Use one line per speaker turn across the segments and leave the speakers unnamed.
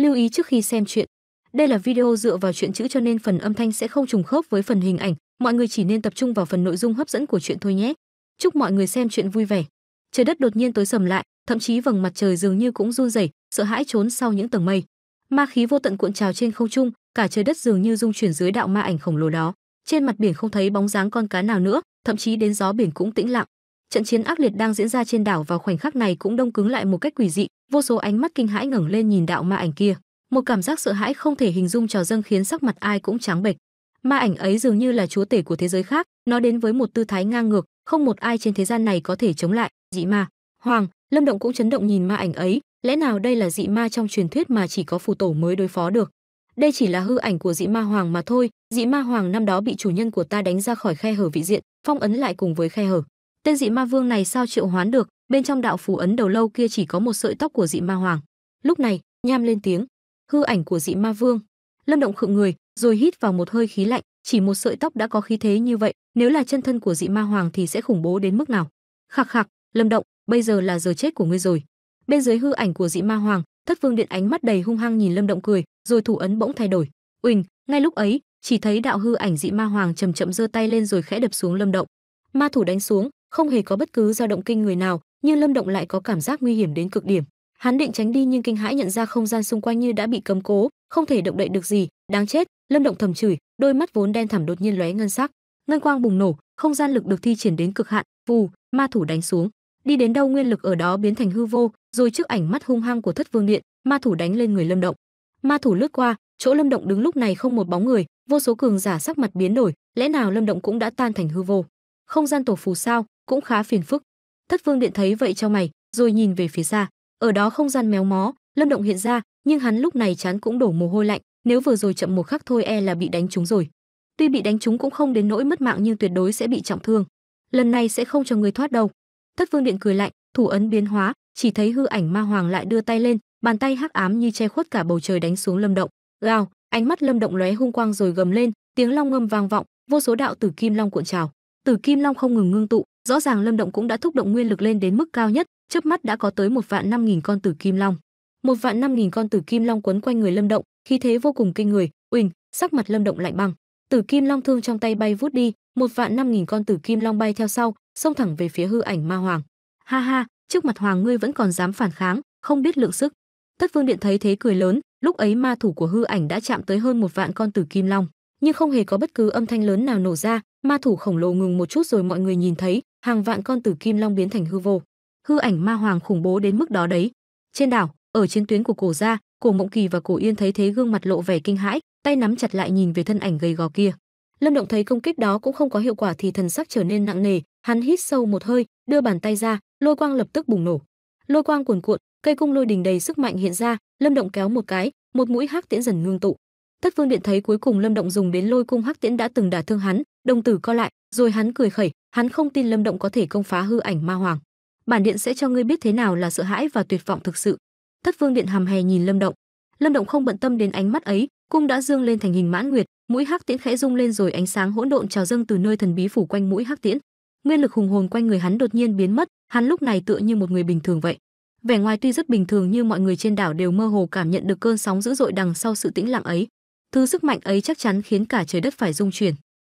Lưu ý trước khi xem chuyện, đây là video dựa vào chuyện chữ cho nên phần âm thanh sẽ không trùng khớp với phần hình ảnh, mọi người chỉ nên tập trung vào phần nội dung hấp dẫn của chuyện thôi nhé. Chúc mọi người xem chuyện vui vẻ. Trời đất đột nhiên tối sầm lại, thậm chí vầng mặt trời dường như cũng run rẩy, sợ hãi trốn sau những tầng mây. Ma khí vô tận cuộn trào trên không trung, cả trời đất dường như rung chuyển dưới đạo ma ảnh khổng lồ đó. Trên mặt biển không thấy bóng dáng con cá nào nữa, thậm chí đến gió biển cũng tĩnh lặng trận chiến ác liệt đang diễn ra trên đảo vào khoảnh khắc này cũng đông cứng lại một cách quỷ dị vô số ánh mắt kinh hãi ngẩng lên nhìn đạo ma ảnh kia một cảm giác sợ hãi không thể hình dung trào dâng khiến sắc mặt ai cũng trắng bệch ma ảnh ấy dường như là chúa tể của thế giới khác nó đến với một tư thái ngang ngược không một ai trên thế gian này có thể chống lại dị ma hoàng lâm động cũng chấn động nhìn ma ảnh ấy lẽ nào đây là dị ma trong truyền thuyết mà chỉ có phù tổ mới đối phó được đây chỉ là hư ảnh của dị ma hoàng mà thôi dị ma hoàng năm đó bị chủ nhân của ta đánh ra khỏi khe hở vị diện phong ấn lại cùng với khe hở Tên dị ma vương này sao triệu hoán được, bên trong đạo phù ấn đầu lâu kia chỉ có một sợi tóc của dị ma hoàng. Lúc này, nham lên tiếng, hư ảnh của dị ma vương. Lâm Động khựng người, rồi hít vào một hơi khí lạnh, chỉ một sợi tóc đã có khí thế như vậy, nếu là chân thân của dị ma hoàng thì sẽ khủng bố đến mức nào. Khạc khạc, Lâm Động, bây giờ là giờ chết của ngươi rồi. Bên dưới hư ảnh của dị ma hoàng, Thất Vương Điện ánh mắt đầy hung hăng nhìn Lâm Động cười, rồi thủ ấn bỗng thay đổi. Uỳnh, ngay lúc ấy, chỉ thấy đạo hư ảnh dị ma hoàng chậm chậm giơ tay lên rồi khẽ đập xuống Lâm Động. Ma thủ đánh xuống, không hề có bất cứ dao động kinh người nào, nhưng Lâm Động lại có cảm giác nguy hiểm đến cực điểm. Hắn định tránh đi nhưng kinh hãi nhận ra không gian xung quanh như đã bị cấm cố, không thể động đậy được gì, đáng chết, Lâm Động thầm chửi, đôi mắt vốn đen thẳm đột nhiên lóe ngân sắc, ngân quang bùng nổ, không gian lực được thi triển đến cực hạn, vù, ma thủ đánh xuống. Đi đến đâu nguyên lực ở đó biến thành hư vô, rồi trước ảnh mắt hung hăng của Thất Vương Điện, ma thủ đánh lên người Lâm Động. Ma thủ lướt qua, chỗ Lâm Động đứng lúc này không một bóng người, vô số cường giả sắc mặt biến đổi, lẽ nào Lâm Động cũng đã tan thành hư vô? Không gian tổ phù sao? cũng khá phiền phức. Thất Vương Điện thấy vậy cho mày, rồi nhìn về phía xa, ở đó không gian méo mó, lâm động hiện ra, nhưng hắn lúc này chán cũng đổ mồ hôi lạnh, nếu vừa rồi chậm một khắc thôi e là bị đánh trúng rồi. Tuy bị đánh trúng cũng không đến nỗi mất mạng nhưng tuyệt đối sẽ bị trọng thương. Lần này sẽ không cho người thoát đâu. Thất Vương Điện cười lạnh, thủ ấn biến hóa, chỉ thấy hư ảnh ma hoàng lại đưa tay lên, bàn tay hắc ám như che khuất cả bầu trời đánh xuống lâm động. Gào, ánh mắt lâm động lóe hung quang rồi gầm lên, tiếng long ngâm vang vọng, vô số đạo tử kim long cuộn trào. Tử kim long không ngừng ngưng tụ, rõ ràng lâm động cũng đã thúc động nguyên lực lên đến mức cao nhất chớp mắt đã có tới một vạn năm nghìn con tử kim long một vạn năm nghìn con tử kim long quấn quanh người lâm động khí thế vô cùng kinh người uỳnh sắc mặt lâm động lạnh băng tử kim long thương trong tay bay vút đi một vạn năm nghìn con tử kim long bay theo sau xông thẳng về phía hư ảnh ma hoàng ha ha trước mặt hoàng ngươi vẫn còn dám phản kháng không biết lượng sức tất vương điện thấy thế cười lớn lúc ấy ma thủ của hư ảnh đã chạm tới hơn một vạn con tử kim long nhưng không hề có bất cứ âm thanh lớn nào nổ ra ma thủ khổng lồ ngừng một chút rồi mọi người nhìn thấy hàng vạn con tử kim long biến thành hư vô hư ảnh ma hoàng khủng bố đến mức đó đấy trên đảo ở chiến tuyến của cổ gia cổ mộng kỳ và cổ yên thấy thế gương mặt lộ vẻ kinh hãi tay nắm chặt lại nhìn về thân ảnh gầy gò kia lâm động thấy công kích đó cũng không có hiệu quả thì thần sắc trở nên nặng nề hắn hít sâu một hơi đưa bàn tay ra lôi quang lập tức bùng nổ lôi quang cuồn cuộn cây cung lôi đình đầy sức mạnh hiện ra lâm động kéo một cái một mũi hắc tiễn dần ngưng tụ Thất Vương Điện thấy cuối cùng Lâm Động dùng đến lôi cung hắc tiễn đã từng đả thương hắn, đồng tử co lại, rồi hắn cười khẩy, hắn không tin Lâm Động có thể công phá hư ảnh ma hoàng. Bản điện sẽ cho ngươi biết thế nào là sợ hãi và tuyệt vọng thực sự. Thất Vương Điện hầm hè nhìn Lâm Động. Lâm Động không bận tâm đến ánh mắt ấy, cung đã dương lên thành hình mãn nguyệt, mũi hắc tiễn khẽ rung lên rồi ánh sáng hỗn độn trào dâng từ nơi thần bí phủ quanh mũi hắc tiễn. Nguyên lực hùng hồn quanh người hắn đột nhiên biến mất, hắn lúc này tựa như một người bình thường vậy. Vẻ ngoài tuy rất bình thường như mọi người trên đảo đều mơ hồ cảm nhận được cơn sóng dữ dội đằng sau sự tĩnh lặng ấy. Thứ sức mạnh ấy chắc chắn khiến cả trời đất phải rung chuyển.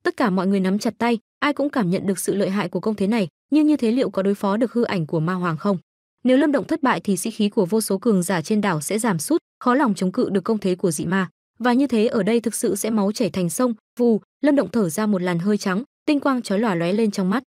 Tất cả mọi người nắm chặt tay, ai cũng cảm nhận được sự lợi hại của công thế này, nhưng như thế liệu có đối phó được hư ảnh của ma hoàng không? Nếu Lâm Động thất bại thì sĩ khí của vô số cường giả trên đảo sẽ giảm sút, khó lòng chống cự được công thế của dị ma. Và như thế ở đây thực sự sẽ máu chảy thành sông, vù, Lâm Động thở ra một làn hơi trắng, tinh quang chói lòa lóe lên trong mắt.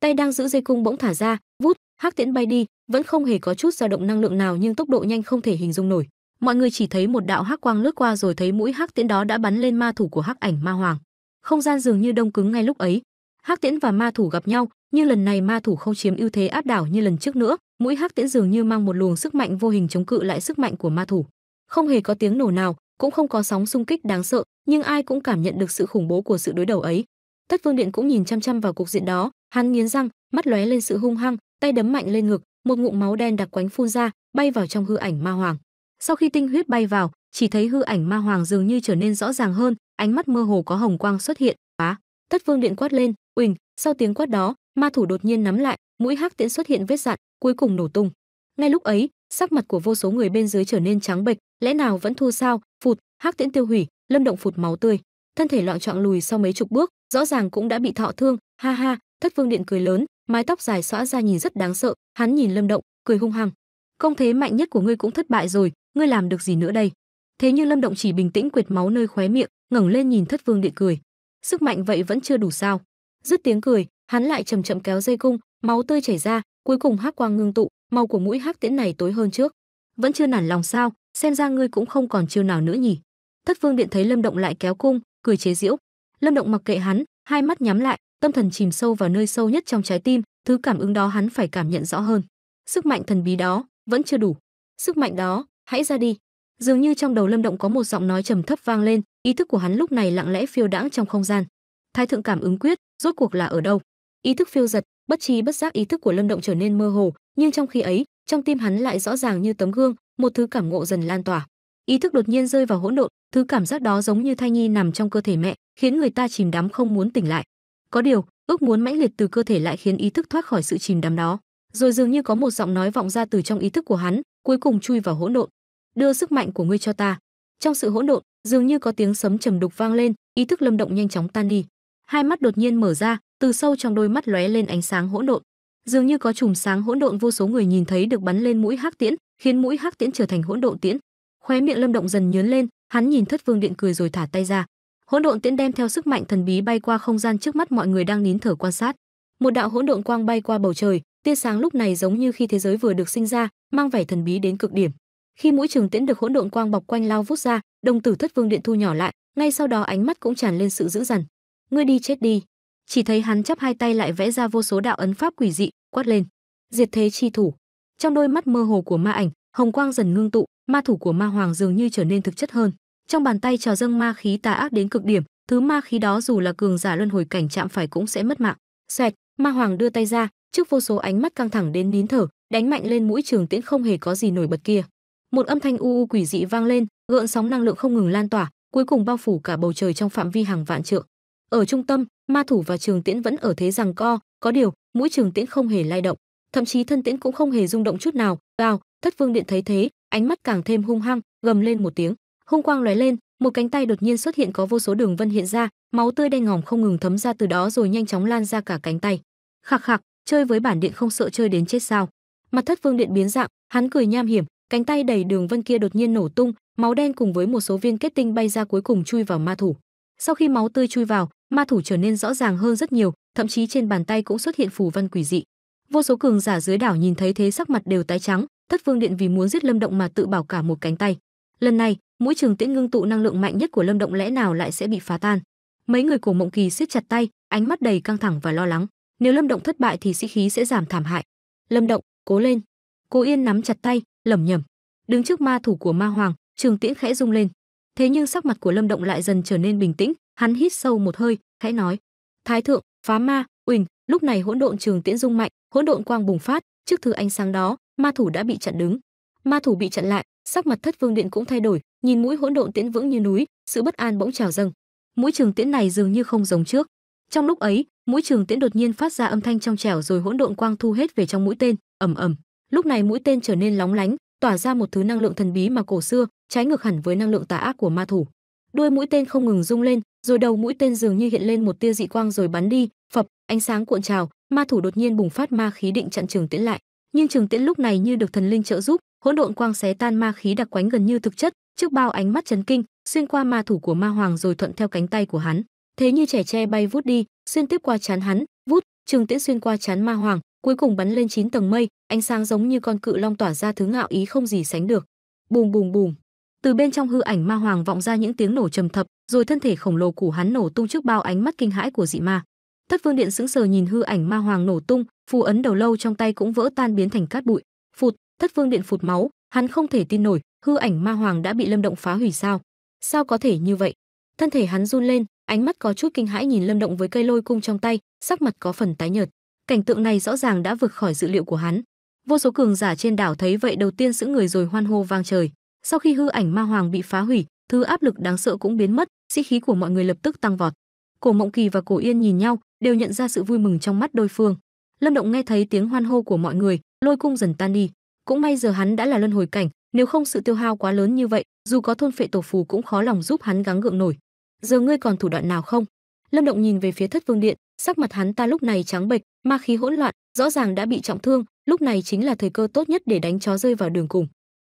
Tay đang giữ dây cung bỗng thả ra, vút, hắc tiễn bay đi, vẫn không hề có chút dao động năng lượng nào nhưng tốc độ nhanh không thể hình dung nổi mọi người chỉ thấy một đạo hắc quang lướt qua rồi thấy mũi hắc tiễn đó đã bắn lên ma thủ của hắc ảnh ma hoàng không gian dường như đông cứng ngay lúc ấy hắc tiễn và ma thủ gặp nhau nhưng lần này ma thủ không chiếm ưu thế áp đảo như lần trước nữa mũi hắc tiễn dường như mang một luồng sức mạnh vô hình chống cự lại sức mạnh của ma thủ không hề có tiếng nổ nào cũng không có sóng xung kích đáng sợ nhưng ai cũng cảm nhận được sự khủng bố của sự đối đầu ấy tất vương điện cũng nhìn chăm chăm vào cuộc diện đó hắn nghiến răng mắt lóe lên sự hung hăng tay đấm mạnh lên ngực một ngụm máu đen đặc quánh phun ra bay vào trong hư ảnh ma hoàng sau khi tinh huyết bay vào, chỉ thấy hư ảnh ma hoàng dường như trở nên rõ ràng hơn, ánh mắt mơ hồ có hồng quang xuất hiện, á, à, Tất Vương điện quát lên, "Uỳnh!" Sau tiếng quát đó, ma thủ đột nhiên nắm lại, mũi hắc tiễn xuất hiện vết dạn, cuối cùng nổ tung. Ngay lúc ấy, sắc mặt của vô số người bên dưới trở nên trắng bệch, lẽ nào vẫn thua sao? Phụt, hắc tiễn tiêu hủy, lâm động phụt máu tươi, thân thể loạn trọng lùi sau mấy chục bước, rõ ràng cũng đã bị thọ thương, ha ha, Thất Vương điện cười lớn, mái tóc dài xõa ra nhìn rất đáng sợ, hắn nhìn Lâm Động, cười hung hăng. Công thế mạnh nhất của ngươi cũng thất bại rồi, ngươi làm được gì nữa đây thế nhưng lâm động chỉ bình tĩnh quệt máu nơi khóe miệng ngẩng lên nhìn thất vương điện cười sức mạnh vậy vẫn chưa đủ sao dứt tiếng cười hắn lại chậm chậm kéo dây cung máu tươi chảy ra cuối cùng hắc quang ngưng tụ màu của mũi hắc tiễn này tối hơn trước vẫn chưa nản lòng sao xem ra ngươi cũng không còn chiêu nào nữa nhỉ thất vương điện thấy lâm động lại kéo cung cười chế giễu lâm động mặc kệ hắn hai mắt nhắm lại tâm thần chìm sâu vào nơi sâu nhất trong trái tim thứ cảm ứng đó hắn phải cảm nhận rõ hơn sức mạnh thần bí đó vẫn chưa đủ sức mạnh đó hãy ra đi dường như trong đầu lâm động có một giọng nói trầm thấp vang lên ý thức của hắn lúc này lặng lẽ phiêu đãng trong không gian thái thượng cảm ứng quyết rốt cuộc là ở đâu ý thức phiêu giật bất chi bất giác ý thức của lâm động trở nên mơ hồ nhưng trong khi ấy trong tim hắn lại rõ ràng như tấm gương một thứ cảm ngộ dần lan tỏa ý thức đột nhiên rơi vào hỗn độn thứ cảm giác đó giống như thai nhi nằm trong cơ thể mẹ khiến người ta chìm đắm không muốn tỉnh lại có điều ước muốn mãnh liệt từ cơ thể lại khiến ý thức thoát khỏi sự chìm đắm đó rồi dường như có một giọng nói vọng ra từ trong ý thức của hắn cuối cùng chui vào hỗn độn đưa sức mạnh của ngươi cho ta trong sự hỗn độn dường như có tiếng sấm trầm đục vang lên ý thức lâm động nhanh chóng tan đi hai mắt đột nhiên mở ra từ sâu trong đôi mắt lóe lên ánh sáng hỗn độn dường như có chùm sáng hỗn độn vô số người nhìn thấy được bắn lên mũi hắc tiễn khiến mũi hắc tiễn trở thành hỗn độn tiễn khóe miệng lâm động dần nhớn lên hắn nhìn thất vương điện cười rồi thả tay ra hỗn độn tiễn đem theo sức mạnh thần bí bay qua không gian trước mắt mọi người đang nín thở quan sát một đạo hỗn độn quang bay qua bầu trời tia sáng lúc này giống như khi thế giới vừa được sinh ra mang vẻ thần bí đến cực điểm khi mũi trường tiễn được hỗn độn quang bọc quanh lao vút ra đồng tử thất vương điện thu nhỏ lại ngay sau đó ánh mắt cũng tràn lên sự dữ dằn ngươi đi chết đi chỉ thấy hắn chắp hai tay lại vẽ ra vô số đạo ấn pháp quỷ dị quát lên diệt thế chi thủ trong đôi mắt mơ hồ của ma ảnh hồng quang dần ngưng tụ ma thủ của ma hoàng dường như trở nên thực chất hơn trong bàn tay trò dâng ma khí tà ác đến cực điểm thứ ma khí đó dù là cường giả luân hồi cảnh chạm phải cũng sẽ mất mạng xoẹt ma hoàng đưa tay ra trước vô số ánh mắt căng thẳng đến nín thở đánh mạnh lên mũi trường tiễn không hề có gì nổi bật kia một âm thanh u u quỷ dị vang lên gợn sóng năng lượng không ngừng lan tỏa cuối cùng bao phủ cả bầu trời trong phạm vi hàng vạn trượng ở trung tâm ma thủ và trường tiễn vẫn ở thế rằng co có điều mũi trường tiễn không hề lay động thậm chí thân tiễn cũng không hề rung động chút nào gào, thất vương điện thấy thế ánh mắt càng thêm hung hăng gầm lên một tiếng hung quang lóe lên một cánh tay đột nhiên xuất hiện có vô số đường vân hiện ra máu tươi đen ngòm không ngừng thấm ra từ đó rồi nhanh chóng lan ra cả cánh tay khạc khạc chơi với bản điện không sợ chơi đến chết sao mặt thất vương điện biến dạng hắn cười nham hiểm cánh tay đầy đường vân kia đột nhiên nổ tung máu đen cùng với một số viên kết tinh bay ra cuối cùng chui vào ma thủ sau khi máu tươi chui vào ma thủ trở nên rõ ràng hơn rất nhiều thậm chí trên bàn tay cũng xuất hiện phù văn quỷ dị vô số cường giả dưới đảo nhìn thấy thế sắc mặt đều tái trắng thất vương điện vì muốn giết lâm động mà tự bảo cả một cánh tay lần này mũi trường tiễn ngưng tụ năng lượng mạnh nhất của lâm động lẽ nào lại sẽ bị phá tan mấy người cổ mộng kỳ siết chặt tay ánh mắt đầy căng thẳng và lo lắng nếu lâm động thất bại thì sĩ khí sẽ giảm thảm hại lâm động cố lên cố yên nắm chặt tay lẩm nhẩm đứng trước ma thủ của ma hoàng trường tiễn khẽ rung lên thế nhưng sắc mặt của lâm động lại dần trở nên bình tĩnh hắn hít sâu một hơi khẽ nói thái thượng phá ma uỳnh lúc này hỗn độn trường tiễn rung mạnh hỗn độn quang bùng phát trước thứ ánh sáng đó ma thủ đã bị chặn đứng ma thủ bị chặn lại sắc mặt thất vương điện cũng thay đổi nhìn mũi hỗn độn tiễn vững như núi sự bất an bỗng trào dâng mũi trường tiễn này dường như không giống trước trong lúc ấy mũi trường tiễn đột nhiên phát ra âm thanh trong trẻo rồi hỗn độn quang thu hết về trong mũi tên ầm ầm lúc này mũi tên trở nên lóng lánh tỏa ra một thứ năng lượng thần bí mà cổ xưa trái ngược hẳn với năng lượng tà ác của ma thủ đuôi mũi tên không ngừng rung lên rồi đầu mũi tên dường như hiện lên một tia dị quang rồi bắn đi phập ánh sáng cuộn trào ma thủ đột nhiên bùng phát ma khí định chặn trường tiễn lại nhưng trường tiễn lúc này như được thần linh trợ giúp hỗn độn quang xé tan ma khí đặc quánh gần như thực chất trước bao ánh mắt chấn kinh xuyên qua ma thủ của ma hoàng rồi thuận theo cánh tay của hắn thế như trẻ tre bay vút đi xuyên tiếp qua chán hắn vút trường tiễn xuyên qua chán ma hoàng cuối cùng bắn lên chín tầng mây, ánh sáng giống như con cự long tỏa ra thứ ngạo ý không gì sánh được. Bùm bùm bùm. Từ bên trong hư ảnh ma hoàng vọng ra những tiếng nổ trầm thập, rồi thân thể khổng lồ của hắn nổ tung trước bao ánh mắt kinh hãi của dị ma. Thất Vương Điện sững sờ nhìn hư ảnh ma hoàng nổ tung, phù ấn đầu lâu trong tay cũng vỡ tan biến thành cát bụi. Phụt, Thất Vương Điện phụt máu, hắn không thể tin nổi, hư ảnh ma hoàng đã bị Lâm Động phá hủy sao? Sao có thể như vậy? Thân thể hắn run lên, ánh mắt có chút kinh hãi nhìn Lâm Động với cây lôi cung trong tay, sắc mặt có phần tái nhợt. Cảnh tượng này rõ ràng đã vượt khỏi dự liệu của hắn. Vô số cường giả trên đảo thấy vậy đầu tiên giữ người rồi hoan hô vang trời. Sau khi hư ảnh ma hoàng bị phá hủy, thứ áp lực đáng sợ cũng biến mất, sĩ khí của mọi người lập tức tăng vọt. Cổ Mộng Kỳ và Cổ Yên nhìn nhau, đều nhận ra sự vui mừng trong mắt đôi phương. Lâm Động nghe thấy tiếng hoan hô của mọi người, lôi cung dần tan đi. Cũng may giờ hắn đã là luân hồi cảnh, nếu không sự tiêu hao quá lớn như vậy, dù có thôn phệ tổ phù cũng khó lòng giúp hắn gắng gượng nổi. Giờ ngươi còn thủ đoạn nào không? Lâm Động nhìn về phía Thất Vương Điện, sắc mặt hắn ta lúc này trắng bệch, ma khí hỗn loạn, rõ ràng đã bị trọng thương, lúc này chính là thời cơ tốt nhất để đánh chó rơi vào đường cùng.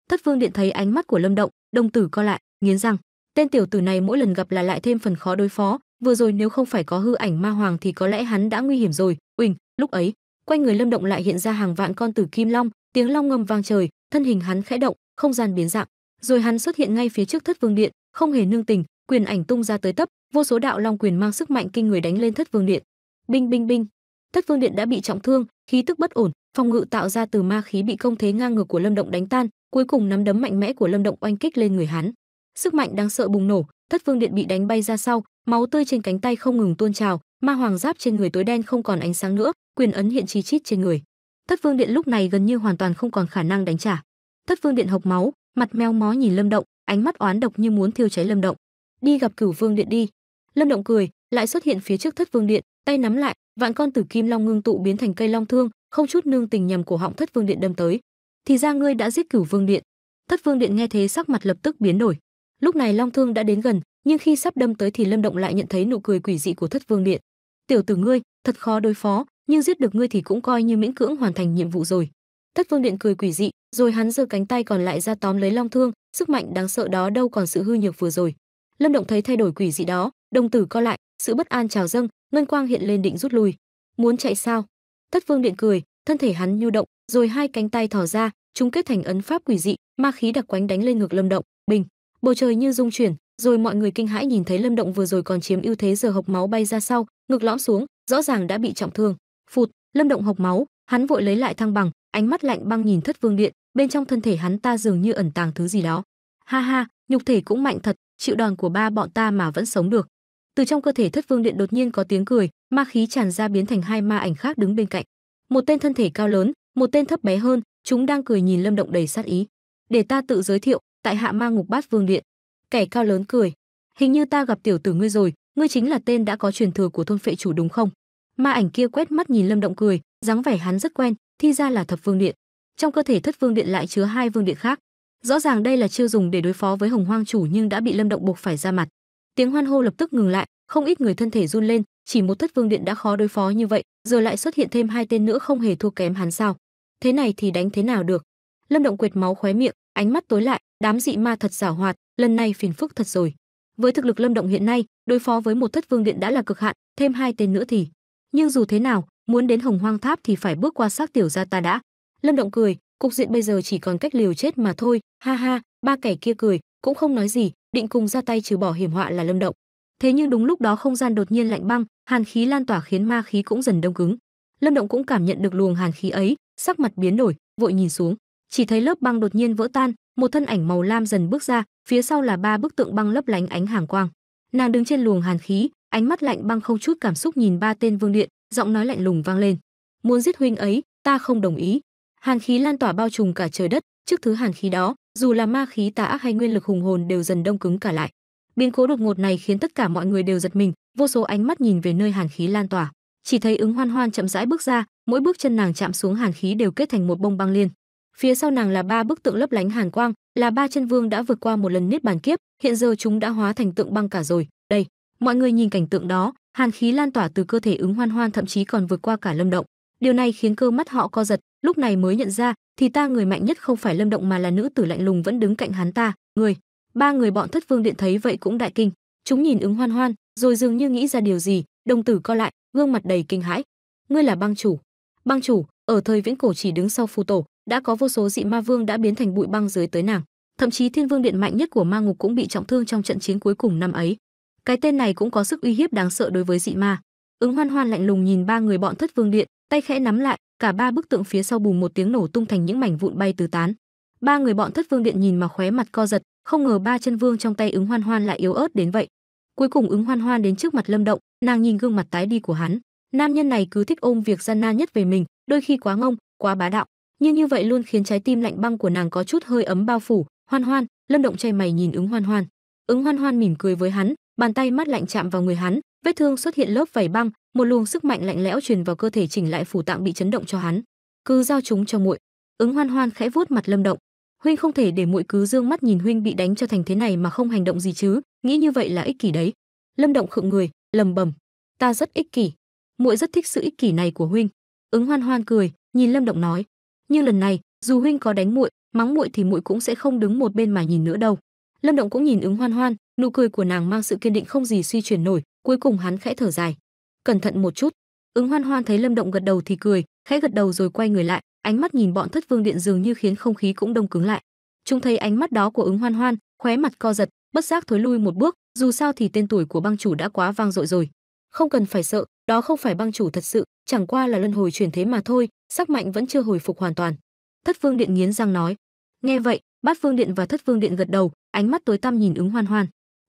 Thất Vương Điện thấy ánh mắt của Lâm Động, đồng tử co lại, nghiến răng. Tên tiểu tử này mỗi lần gặp là lại thêm phần khó đối phó, vừa rồi nếu không phải có hư ảnh ma hoàng thì có lẽ hắn đã nguy hiểm rồi. Uỳnh, lúc ấy, quanh người Lâm Động lại hiện ra hàng vạn con tử kim long, tiếng long ngâm vang trời, thân hình hắn khẽ động, không gian biến dạng, rồi hắn xuất hiện ngay phía trước Thất Vương Điện, không hề nương tình, quyền ảnh tung ra tới tấp, vô số đạo long quyền mang sức mạnh kinh người đánh lên Thất Vương Điện. Binh binh binh, Thất Vương Điện đã bị trọng thương, khí tức bất ổn, phòng ngự tạo ra từ ma khí bị công thế ngang ngược của Lâm Động đánh tan, cuối cùng nắm đấm mạnh mẽ của Lâm Động oanh kích lên người hắn. Sức mạnh đáng sợ bùng nổ, Thất Vương Điện bị đánh bay ra sau, máu tươi trên cánh tay không ngừng tuôn trào, ma hoàng giáp trên người tối đen không còn ánh sáng nữa, quyền ấn hiện chi chít trên người. Thất Vương Điện lúc này gần như hoàn toàn không còn khả năng đánh trả. Thất Vương Điện hộc máu, mặt meo mó nhìn Lâm Động, ánh mắt oán độc như muốn thiêu cháy Lâm Động đi gặp cửu vương điện đi lâm động cười lại xuất hiện phía trước thất vương điện tay nắm lại vạn con tử kim long ngưng tụ biến thành cây long thương không chút nương tình nhầm của họng thất vương điện đâm tới thì ra ngươi đã giết cửu vương điện thất vương điện nghe thế sắc mặt lập tức biến đổi lúc này long thương đã đến gần nhưng khi sắp đâm tới thì lâm động lại nhận thấy nụ cười quỷ dị của thất vương điện tiểu tử ngươi thật khó đối phó nhưng giết được ngươi thì cũng coi như miễn cưỡng hoàn thành nhiệm vụ rồi thất vương điện cười quỷ dị rồi hắn giơ cánh tay còn lại ra tóm lấy long thương sức mạnh đáng sợ đó đâu còn sự hư nhược vừa rồi lâm động thấy thay đổi quỷ dị đó đồng tử co lại sự bất an trào dâng ngân quang hiện lên định rút lui muốn chạy sao tất vương điện cười thân thể hắn nhu động rồi hai cánh tay thò ra chúng kết thành ấn pháp quỷ dị ma khí đặc quánh đánh lên ngược lâm động bình bầu trời như rung chuyển rồi mọi người kinh hãi nhìn thấy lâm động vừa rồi còn chiếm ưu thế giờ hộc máu bay ra sau ngực lõm xuống rõ ràng đã bị trọng thương phụt lâm động hộc máu hắn vội lấy lại thăng bằng ánh mắt lạnh băng nhìn thất vương điện bên trong thân thể hắn ta dường như ẩn tàng thứ gì đó ha ha nhục thể cũng mạnh thật chịu đòn của ba bọn ta mà vẫn sống được. Từ trong cơ thể Thất Vương Điện đột nhiên có tiếng cười, ma khí tràn ra biến thành hai ma ảnh khác đứng bên cạnh. Một tên thân thể cao lớn, một tên thấp bé hơn, chúng đang cười nhìn Lâm Động đầy sát ý. "Để ta tự giới thiệu, tại Hạ Ma Ngục Bát Vương Điện." Kẻ cao lớn cười, "Hình như ta gặp tiểu tử ngươi rồi, ngươi chính là tên đã có truyền thừa của thôn phệ chủ đúng không?" Ma ảnh kia quét mắt nhìn Lâm Động cười, dáng vẻ hắn rất quen, thì ra là Thập Vương Điện. Trong cơ thể Thất Vương Điện lại chứa hai vương điện khác, Rõ ràng đây là chiêu dùng để đối phó với Hồng Hoang chủ nhưng đã bị Lâm Động buộc phải ra mặt. Tiếng hoan hô lập tức ngừng lại, không ít người thân thể run lên, chỉ một thất vương điện đã khó đối phó như vậy, giờ lại xuất hiện thêm hai tên nữa không hề thua kém hắn sao? Thế này thì đánh thế nào được? Lâm Động quệt máu khóe miệng, ánh mắt tối lại, đám dị ma thật giả hoạt, lần này phiền phức thật rồi. Với thực lực Lâm Động hiện nay, đối phó với một thất vương điện đã là cực hạn, thêm hai tên nữa thì. Nhưng dù thế nào, muốn đến Hồng Hoang Tháp thì phải bước qua xác tiểu gia ta đã. Lâm Động cười, cục diện bây giờ chỉ còn cách liều chết mà thôi ha ha ba kẻ kia cười cũng không nói gì định cùng ra tay trừ bỏ hiểm họa là lâm động thế nhưng đúng lúc đó không gian đột nhiên lạnh băng hàn khí lan tỏa khiến ma khí cũng dần đông cứng lâm động cũng cảm nhận được luồng hàn khí ấy sắc mặt biến đổi vội nhìn xuống chỉ thấy lớp băng đột nhiên vỡ tan một thân ảnh màu lam dần bước ra phía sau là ba bức tượng băng lấp lánh ánh hàng quang nàng đứng trên luồng hàn khí ánh mắt lạnh băng không chút cảm xúc nhìn ba tên vương điện giọng nói lạnh lùng vang lên muốn giết huynh ấy ta không đồng ý Hàng khí lan tỏa bao trùm cả trời đất trước thứ hàng khí đó dù là ma khí tà ác hay nguyên lực hùng hồn đều dần đông cứng cả lại biến cố đột ngột này khiến tất cả mọi người đều giật mình vô số ánh mắt nhìn về nơi hàng khí lan tỏa chỉ thấy ứng hoan hoan chậm rãi bước ra mỗi bước chân nàng chạm xuống hàng khí đều kết thành một bông băng liên phía sau nàng là ba bức tượng lấp lánh hàn quang là ba chân vương đã vượt qua một lần niết bàn kiếp hiện giờ chúng đã hóa thành tượng băng cả rồi đây mọi người nhìn cảnh tượng đó hàn khí lan tỏa từ cơ thể ứng hoan hoan thậm chí còn vượt qua cả lâm động Điều này khiến cơ mắt họ co giật, lúc này mới nhận ra, thì ta người mạnh nhất không phải Lâm Động mà là nữ tử lạnh lùng vẫn đứng cạnh hắn ta, người. Ba người bọn Thất Vương Điện thấy vậy cũng đại kinh, chúng nhìn ứng Hoan Hoan, rồi dường như nghĩ ra điều gì, đồng tử co lại, gương mặt đầy kinh hãi. Ngươi là băng chủ? Băng chủ, ở thời viễn cổ chỉ đứng sau phù tổ, đã có vô số dị ma vương đã biến thành bụi băng dưới tới nàng, thậm chí Thiên Vương Điện mạnh nhất của Ma Ngục cũng bị trọng thương trong trận chiến cuối cùng năm ấy. Cái tên này cũng có sức uy hiếp đáng sợ đối với dị ma. Ứng Hoan Hoan lạnh lùng nhìn ba người bọn Thất Vương Điện, tay khẽ nắm lại, cả ba bức tượng phía sau bùm một tiếng nổ tung thành những mảnh vụn bay tứ tán. Ba người bọn Thất Vương Điện nhìn mà khóe mặt co giật, không ngờ ba chân vương trong tay ứng Hoan Hoan lại yếu ớt đến vậy. Cuối cùng ứng Hoan Hoan đến trước mặt Lâm Động, nàng nhìn gương mặt tái đi của hắn, nam nhân này cứ thích ôm việc gian nan nhất về mình, đôi khi quá ngông, quá bá đạo, nhưng như vậy luôn khiến trái tim lạnh băng của nàng có chút hơi ấm bao phủ. Hoan Hoan, Lâm Động chay mày nhìn ứng Hoan Hoan. Ứng Hoan Hoan mỉm cười với hắn, bàn tay mát lạnh chạm vào người hắn, vết thương xuất hiện lớp vảy băng, một luồng sức mạnh lạnh lẽo truyền vào cơ thể chỉnh lại phủ tạng bị chấn động cho hắn cứ giao chúng cho muội ứng hoan hoan khẽ vuốt mặt lâm động huynh không thể để muội cứ dương mắt nhìn huynh bị đánh cho thành thế này mà không hành động gì chứ nghĩ như vậy là ích kỷ đấy lâm động khựng người lầm bầm ta rất ích kỷ muội rất thích sự ích kỷ này của huynh ứng hoan hoan cười nhìn lâm động nói như lần này dù huynh có đánh muội mắng muội thì muội cũng sẽ không đứng một bên mà nhìn nữa đâu lâm động cũng nhìn ứng hoan hoan nụ cười của nàng mang sự kiên định không gì suy chuyển nổi cuối cùng hắn khẽ thở dài cẩn thận một chút ứng hoan hoan thấy lâm động gật đầu thì cười khẽ gật đầu rồi quay người lại ánh mắt nhìn bọn thất vương điện dường như khiến không khí cũng đông cứng lại chúng thấy ánh mắt đó của ứng hoan hoan khóe mặt co giật bất giác thối lui một bước dù sao thì tên tuổi của băng chủ đã quá vang dội rồi không cần phải sợ đó không phải băng chủ thật sự chẳng qua là luân hồi chuyển thế mà thôi sắc mạnh vẫn chưa hồi phục hoàn toàn thất vương điện nghiến răng nói nghe vậy bát vương điện và thất vương điện gật đầu ánh mắt tối tăm nhìn ứng hoan hoan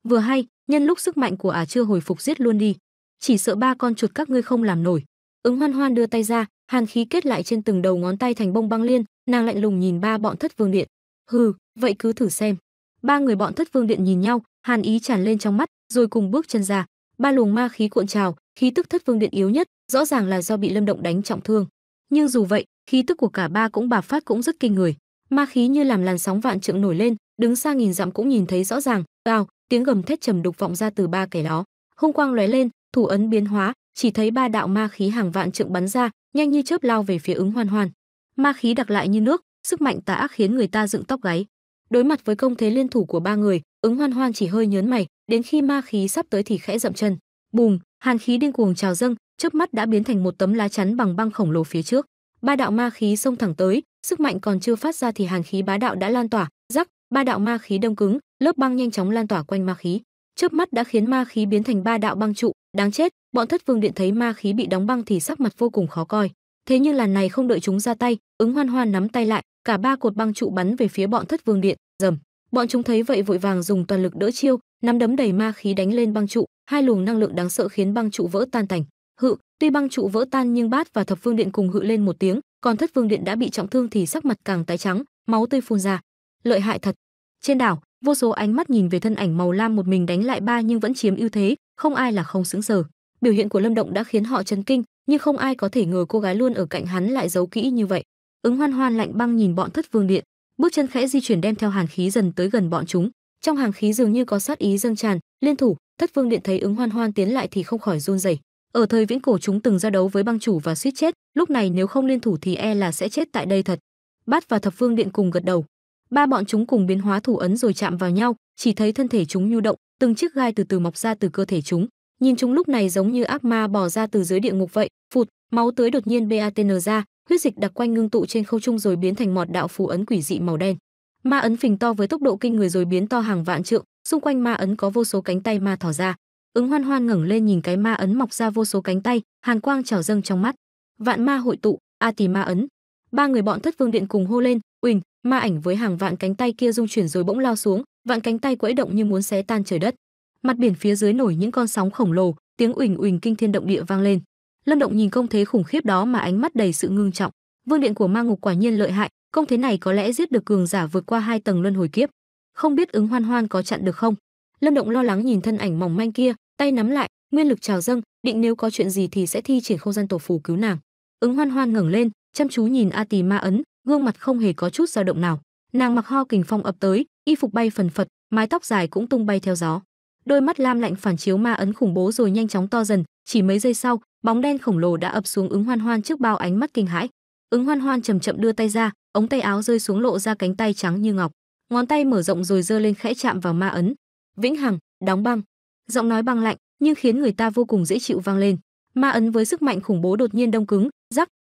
vừa hay nhân lúc sức mạnh của ả chưa hồi phục giết luôn đi chỉ sợ ba con chuột các ngươi không làm nổi ứng hoan hoan đưa tay ra hàn khí kết lại trên từng đầu ngón tay thành bông băng liên nàng lạnh lùng nhìn ba bọn thất vương điện hừ vậy cứ thử xem ba người bọn thất vương điện nhìn nhau hàn ý tràn lên trong mắt rồi cùng bước chân ra ba luồng ma khí cuộn trào khí tức thất vương điện yếu nhất rõ ràng là do bị lâm động đánh trọng thương nhưng dù vậy khí tức của cả ba cũng bà phát cũng rất kinh người ma khí như làm làn sóng vạn trượng nổi lên đứng xa nhìn dặm cũng nhìn thấy rõ ràng vào tiếng gầm thét trầm đục vọng ra từ ba kẻ đó hung quang lóe lên thủ ấn biến hóa, chỉ thấy ba đạo ma khí hàng vạn trượng bắn ra, nhanh như chớp lao về phía ứng hoan hoan. Ma khí đặc lại như nước, sức mạnh tà ác khiến người ta dựng tóc gáy. Đối mặt với công thế liên thủ của ba người, ứng hoan hoan chỉ hơi nhớn mày, đến khi ma khí sắp tới thì khẽ dậm chân. Bùm, hàn khí điên cuồng trào dâng, chớp mắt đã biến thành một tấm lá chắn bằng băng khổng lồ phía trước. Ba đạo ma khí xông thẳng tới, sức mạnh còn chưa phát ra thì hàn khí bá đạo đã lan tỏa, rắc, ba đạo ma khí đông cứng, lớp băng nhanh chóng lan tỏa quanh ma khí chớp mắt đã khiến ma khí biến thành ba đạo băng trụ đáng chết bọn thất vương điện thấy ma khí bị đóng băng thì sắc mặt vô cùng khó coi thế nhưng lần này không đợi chúng ra tay ứng hoan hoan nắm tay lại cả ba cột băng trụ bắn về phía bọn thất vương điện dầm bọn chúng thấy vậy vội vàng dùng toàn lực đỡ chiêu nắm đấm đầy ma khí đánh lên băng trụ hai luồng năng lượng đáng sợ khiến băng trụ vỡ tan tành hự tuy băng trụ vỡ tan nhưng bát và thập vương điện cùng hự lên một tiếng còn thất vương điện đã bị trọng thương thì sắc mặt càng tái trắng máu tươi phun ra lợi hại thật trên đảo vô số ánh mắt nhìn về thân ảnh màu lam một mình đánh lại ba nhưng vẫn chiếm ưu thế, không ai là không sững sờ. Biểu hiện của Lâm Động đã khiến họ chấn kinh, nhưng không ai có thể ngờ cô gái luôn ở cạnh hắn lại giấu kỹ như vậy. Ứng Hoan Hoan lạnh băng nhìn bọn Thất Vương Điện, bước chân khẽ di chuyển đem theo hàn khí dần tới gần bọn chúng. Trong hàng khí dường như có sát ý dâng tràn, liên thủ, Thất Vương Điện thấy Ứng Hoan Hoan tiến lại thì không khỏi run rẩy. Ở thời viễn cổ chúng từng ra đấu với băng chủ và suýt chết, lúc này nếu không liên thủ thì e là sẽ chết tại đây thật. Bát và Thập phương Điện cùng gật đầu, Ba bọn chúng cùng biến hóa thủ ấn rồi chạm vào nhau, chỉ thấy thân thể chúng nhu động, từng chiếc gai từ từ mọc ra từ cơ thể chúng. Nhìn chúng lúc này giống như ác ma bò ra từ dưới địa ngục vậy, phụt, máu tưới đột nhiên BATN ra, huyết dịch đặc quanh ngưng tụ trên khâu trung rồi biến thành một đạo phù ấn quỷ dị màu đen. Ma ấn phình to với tốc độ kinh người rồi biến to hàng vạn trượng, xung quanh ma ấn có vô số cánh tay ma thỏ ra. Ứng Hoan Hoan ngẩng lên nhìn cái ma ấn mọc ra vô số cánh tay, hàn quang trào dâng trong mắt. Vạn ma hội tụ, a tì ma ấn. Ba người bọn Thất Vương Điện cùng hô lên, "Uỳnh, ma ảnh với hàng vạn cánh tay kia rung chuyển rồi bỗng lao xuống vạn cánh tay quẫy động như muốn xé tan trời đất mặt biển phía dưới nổi những con sóng khổng lồ tiếng uỳnh uỳnh kinh thiên động địa vang lên lâm động nhìn công thế khủng khiếp đó mà ánh mắt đầy sự ngưng trọng vương điện của ma ngục quả nhiên lợi hại công thế này có lẽ giết được cường giả vượt qua hai tầng luân hồi kiếp không biết ứng hoan hoan có chặn được không lâm động lo lắng nhìn thân ảnh mỏng manh kia tay nắm lại nguyên lực trào dâng định nếu có chuyện gì thì sẽ thi triển không gian tổ phù cứu nàng ứng hoan hoan ngẩng lên chăm chú nhìn a tì ma ấn gương mặt không hề có chút dao động nào nàng mặc ho kình phong ập tới y phục bay phần phật mái tóc dài cũng tung bay theo gió đôi mắt lam lạnh phản chiếu ma ấn khủng bố rồi nhanh chóng to dần chỉ mấy giây sau bóng đen khổng lồ đã ập xuống ứng hoan hoan trước bao ánh mắt kinh hãi ứng hoan hoan chầm chậm đưa tay ra ống tay áo rơi xuống lộ ra cánh tay trắng như ngọc ngón tay mở rộng rồi giơ lên khẽ chạm vào ma ấn vĩnh hằng đóng băng giọng nói băng lạnh nhưng khiến người ta vô cùng dễ chịu vang lên ma ấn với sức mạnh khủng bố đột nhiên đông cứng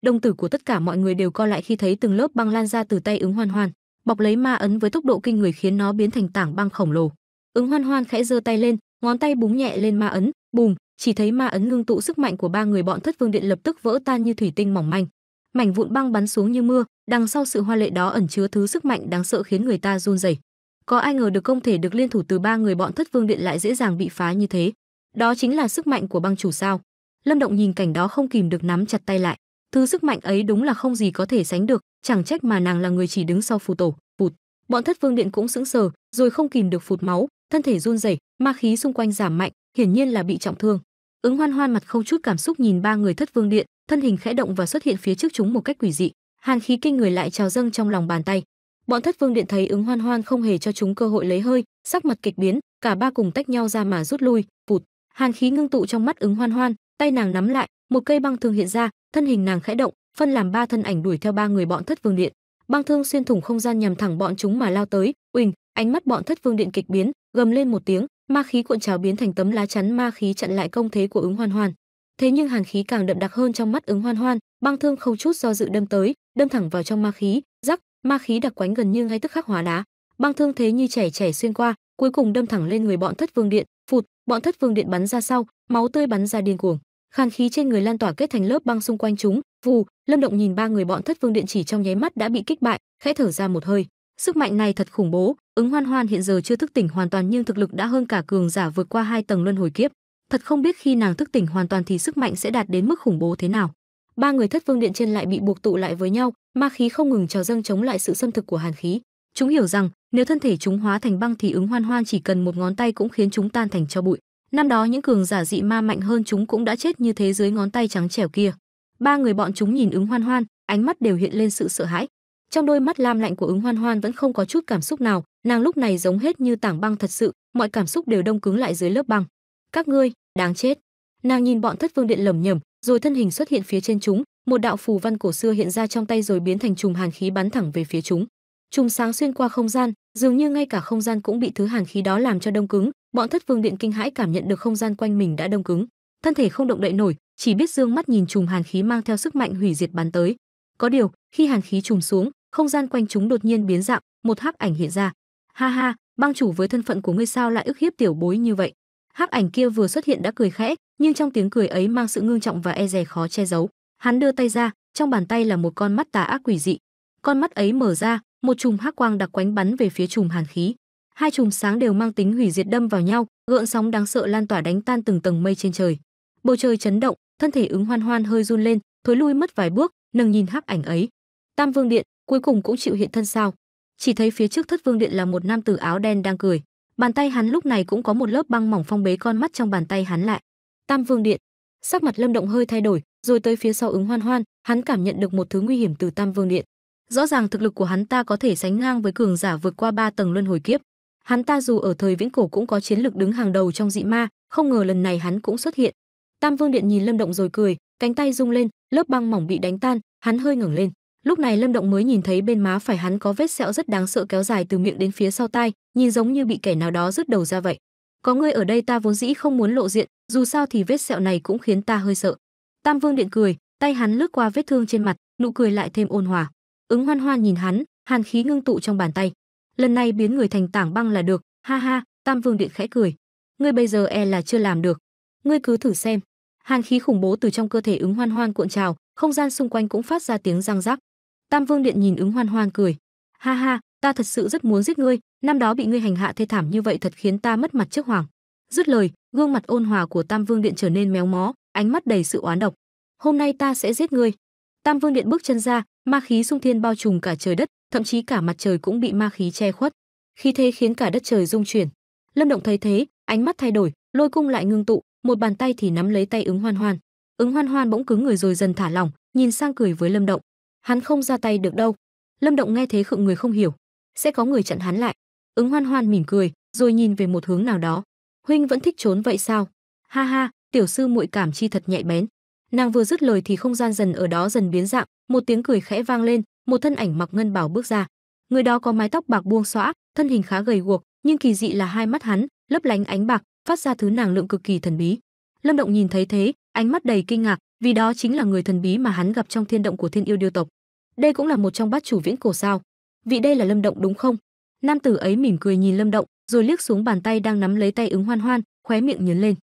Đồng tử của tất cả mọi người đều co lại khi thấy từng lớp băng lan ra từ tay ứng hoan hoan bọc lấy ma ấn với tốc độ kinh người khiến nó biến thành tảng băng khổng lồ ứng hoan hoan khẽ giơ tay lên ngón tay búng nhẹ lên ma ấn bùm chỉ thấy ma ấn ngưng tụ sức mạnh của ba người bọn thất vương điện lập tức vỡ tan như thủy tinh mỏng manh mảnh vụn băng bắn xuống như mưa đằng sau sự hoa lệ đó ẩn chứa thứ sức mạnh đáng sợ khiến người ta run rẩy có ai ngờ được công thể được liên thủ từ ba người bọn thất vương điện lại dễ dàng bị phá như thế đó chính là sức mạnh của băng chủ sao lâm động nhìn cảnh đó không kìm được nắm chặt tay lại thứ sức mạnh ấy đúng là không gì có thể sánh được chẳng trách mà nàng là người chỉ đứng sau phù tổ phụt bọn thất vương điện cũng sững sờ rồi không kìm được phụt máu thân thể run rẩy ma khí xung quanh giảm mạnh hiển nhiên là bị trọng thương ứng hoan hoan mặt không chút cảm xúc nhìn ba người thất vương điện thân hình khẽ động và xuất hiện phía trước chúng một cách quỷ dị hàn khí kinh người lại trào dâng trong lòng bàn tay bọn thất vương điện thấy ứng hoan hoan không hề cho chúng cơ hội lấy hơi sắc mặt kịch biến cả ba cùng tách nhau ra mà rút lui phụt hàn khí ngưng tụ trong mắt ứng hoan hoan tay nàng nắm lại một cây băng thương hiện ra thân hình nàng khẽ động phân làm ba thân ảnh đuổi theo ba người bọn thất vương điện băng thương xuyên thủng không gian nhằm thẳng bọn chúng mà lao tới uỳnh ánh mắt bọn thất vương điện kịch biến gầm lên một tiếng ma khí cuộn trào biến thành tấm lá chắn ma khí chặn lại công thế của ứng hoan hoan thế nhưng hàn khí càng đậm đặc hơn trong mắt ứng hoan hoan băng thương không chút do dự đâm tới đâm thẳng vào trong ma khí rắc ma khí đặc quánh gần như ngay tức khắc hóa đá băng thương thế như chảy chảy xuyên qua cuối cùng đâm thẳng lên người bọn thất vương điện phụt bọn thất vương điện bắn ra sau máu tươi bắn ra điên cuồng Khàn khí trên người lan tỏa kết thành lớp băng xung quanh chúng, vù, Lâm Động nhìn ba người bọn Thất Vương Điện chỉ trong nháy mắt đã bị kích bại, khẽ thở ra một hơi. Sức mạnh này thật khủng bố, ứng Hoan Hoan hiện giờ chưa thức tỉnh hoàn toàn nhưng thực lực đã hơn cả cường giả vượt qua hai tầng luân hồi kiếp. Thật không biết khi nàng thức tỉnh hoàn toàn thì sức mạnh sẽ đạt đến mức khủng bố thế nào. Ba người Thất Vương Điện trên lại bị buộc tụ lại với nhau, ma khí không ngừng trào dâng chống lại sự xâm thực của hàn khí. Chúng hiểu rằng, nếu thân thể chúng hóa thành băng thì ứng Hoan Hoan chỉ cần một ngón tay cũng khiến chúng tan thành cho bụi. Năm đó những cường giả dị ma mạnh hơn chúng cũng đã chết như thế dưới ngón tay trắng trẻo kia. Ba người bọn chúng nhìn ứng hoan hoan, ánh mắt đều hiện lên sự sợ hãi. Trong đôi mắt lam lạnh của ứng hoan hoan vẫn không có chút cảm xúc nào, nàng lúc này giống hết như tảng băng thật sự, mọi cảm xúc đều đông cứng lại dưới lớp băng. Các ngươi, đáng chết. Nàng nhìn bọn thất vương điện lầm nhầm, rồi thân hình xuất hiện phía trên chúng, một đạo phù văn cổ xưa hiện ra trong tay rồi biến thành chùm hàn khí bắn thẳng về phía chúng. Chùm sáng xuyên qua không gian, dường như ngay cả không gian cũng bị thứ hàn khí đó làm cho đông cứng bọn thất vương điện kinh hãi cảm nhận được không gian quanh mình đã đông cứng thân thể không động đậy nổi chỉ biết dương mắt nhìn chùm hàn khí mang theo sức mạnh hủy diệt bắn tới có điều khi hàn khí chùm xuống không gian quanh chúng đột nhiên biến dạng một hắc ảnh hiện ra ha ha bang chủ với thân phận của ngươi sao lại ức hiếp tiểu bối như vậy hắc ảnh kia vừa xuất hiện đã cười khẽ nhưng trong tiếng cười ấy mang sự ngưng trọng và e dè khó che giấu hắn đưa tay ra trong bàn tay là một con mắt tà ác quỷ dị con mắt ấy mở ra một chùm hắc quang đặc quánh bắn về phía chùm hàn khí. Hai chùm sáng đều mang tính hủy diệt đâm vào nhau, gợn sóng đáng sợ lan tỏa đánh tan từng tầng mây trên trời. Bầu trời chấn động, thân thể ứng Hoan Hoan hơi run lên, thối lui mất vài bước, nâng nhìn hắc ảnh ấy. Tam Vương Điện, cuối cùng cũng chịu hiện thân sao? Chỉ thấy phía trước Thất Vương Điện là một nam tử áo đen đang cười, bàn tay hắn lúc này cũng có một lớp băng mỏng phong bế con mắt trong bàn tay hắn lại. Tam Vương Điện, sắc mặt Lâm Động hơi thay đổi, rồi tới phía sau ứng Hoan Hoan, hắn cảm nhận được một thứ nguy hiểm từ Tam Vương Điện. Rõ ràng thực lực của hắn ta có thể sánh ngang với cường giả vượt qua ba tầng luân hồi kiếp. Hắn ta dù ở thời viễn cổ cũng có chiến lực đứng hàng đầu trong dị ma, không ngờ lần này hắn cũng xuất hiện. Tam Vương Điện nhìn Lâm Động rồi cười, cánh tay rung lên, lớp băng mỏng bị đánh tan, hắn hơi ngẩng lên. Lúc này Lâm Động mới nhìn thấy bên má phải hắn có vết sẹo rất đáng sợ kéo dài từ miệng đến phía sau tai, nhìn giống như bị kẻ nào đó rứt đầu ra vậy. Có ngươi ở đây ta vốn dĩ không muốn lộ diện, dù sao thì vết sẹo này cũng khiến ta hơi sợ. Tam Vương Điện cười, tay hắn lướt qua vết thương trên mặt, nụ cười lại thêm ôn hòa ứng hoan hoan nhìn hắn hàn khí ngưng tụ trong bàn tay lần này biến người thành tảng băng là được ha ha tam vương điện khẽ cười ngươi bây giờ e là chưa làm được ngươi cứ thử xem hàn khí khủng bố từ trong cơ thể ứng hoan hoan cuộn trào không gian xung quanh cũng phát ra tiếng răng rắc tam vương điện nhìn ứng hoan hoan cười ha ha ta thật sự rất muốn giết ngươi năm đó bị ngươi hành hạ thê thảm như vậy thật khiến ta mất mặt trước hoàng dứt lời gương mặt ôn hòa của tam vương điện trở nên méo mó ánh mắt đầy sự oán độc hôm nay ta sẽ giết ngươi Tam Vương Điện bước chân ra, ma khí xung thiên bao trùm cả trời đất, thậm chí cả mặt trời cũng bị ma khí che khuất. Khi thế khiến cả đất trời rung chuyển. Lâm Động thấy thế, ánh mắt thay đổi, lôi cung lại ngưng tụ, một bàn tay thì nắm lấy tay ứng Hoan Hoan. Ứng Hoan Hoan bỗng cứng người rồi dần thả lỏng, nhìn sang cười với Lâm Động. Hắn không ra tay được đâu. Lâm Động nghe thế khựng người không hiểu, sẽ có người chặn hắn lại. Ứng Hoan Hoan mỉm cười, rồi nhìn về một hướng nào đó. Huynh vẫn thích trốn vậy sao? Ha ha, tiểu sư muội cảm chi thật nhạy bén. Nàng vừa dứt lời thì không gian dần ở đó dần biến dạng, một tiếng cười khẽ vang lên, một thân ảnh mặc ngân bảo bước ra. Người đó có mái tóc bạc buông xõa, thân hình khá gầy guộc, nhưng kỳ dị là hai mắt hắn lấp lánh ánh bạc, phát ra thứ nàng lượng cực kỳ thần bí. Lâm Động nhìn thấy thế, ánh mắt đầy kinh ngạc, vì đó chính là người thần bí mà hắn gặp trong thiên động của Thiên Yêu Điêu tộc. Đây cũng là một trong bát chủ viễn cổ sao? Vị đây là Lâm Động đúng không? Nam tử ấy mỉm cười nhìn Lâm Động, rồi liếc xuống bàn tay đang nắm lấy tay ứng Hoan Hoan, khóe miệng nhướng lên.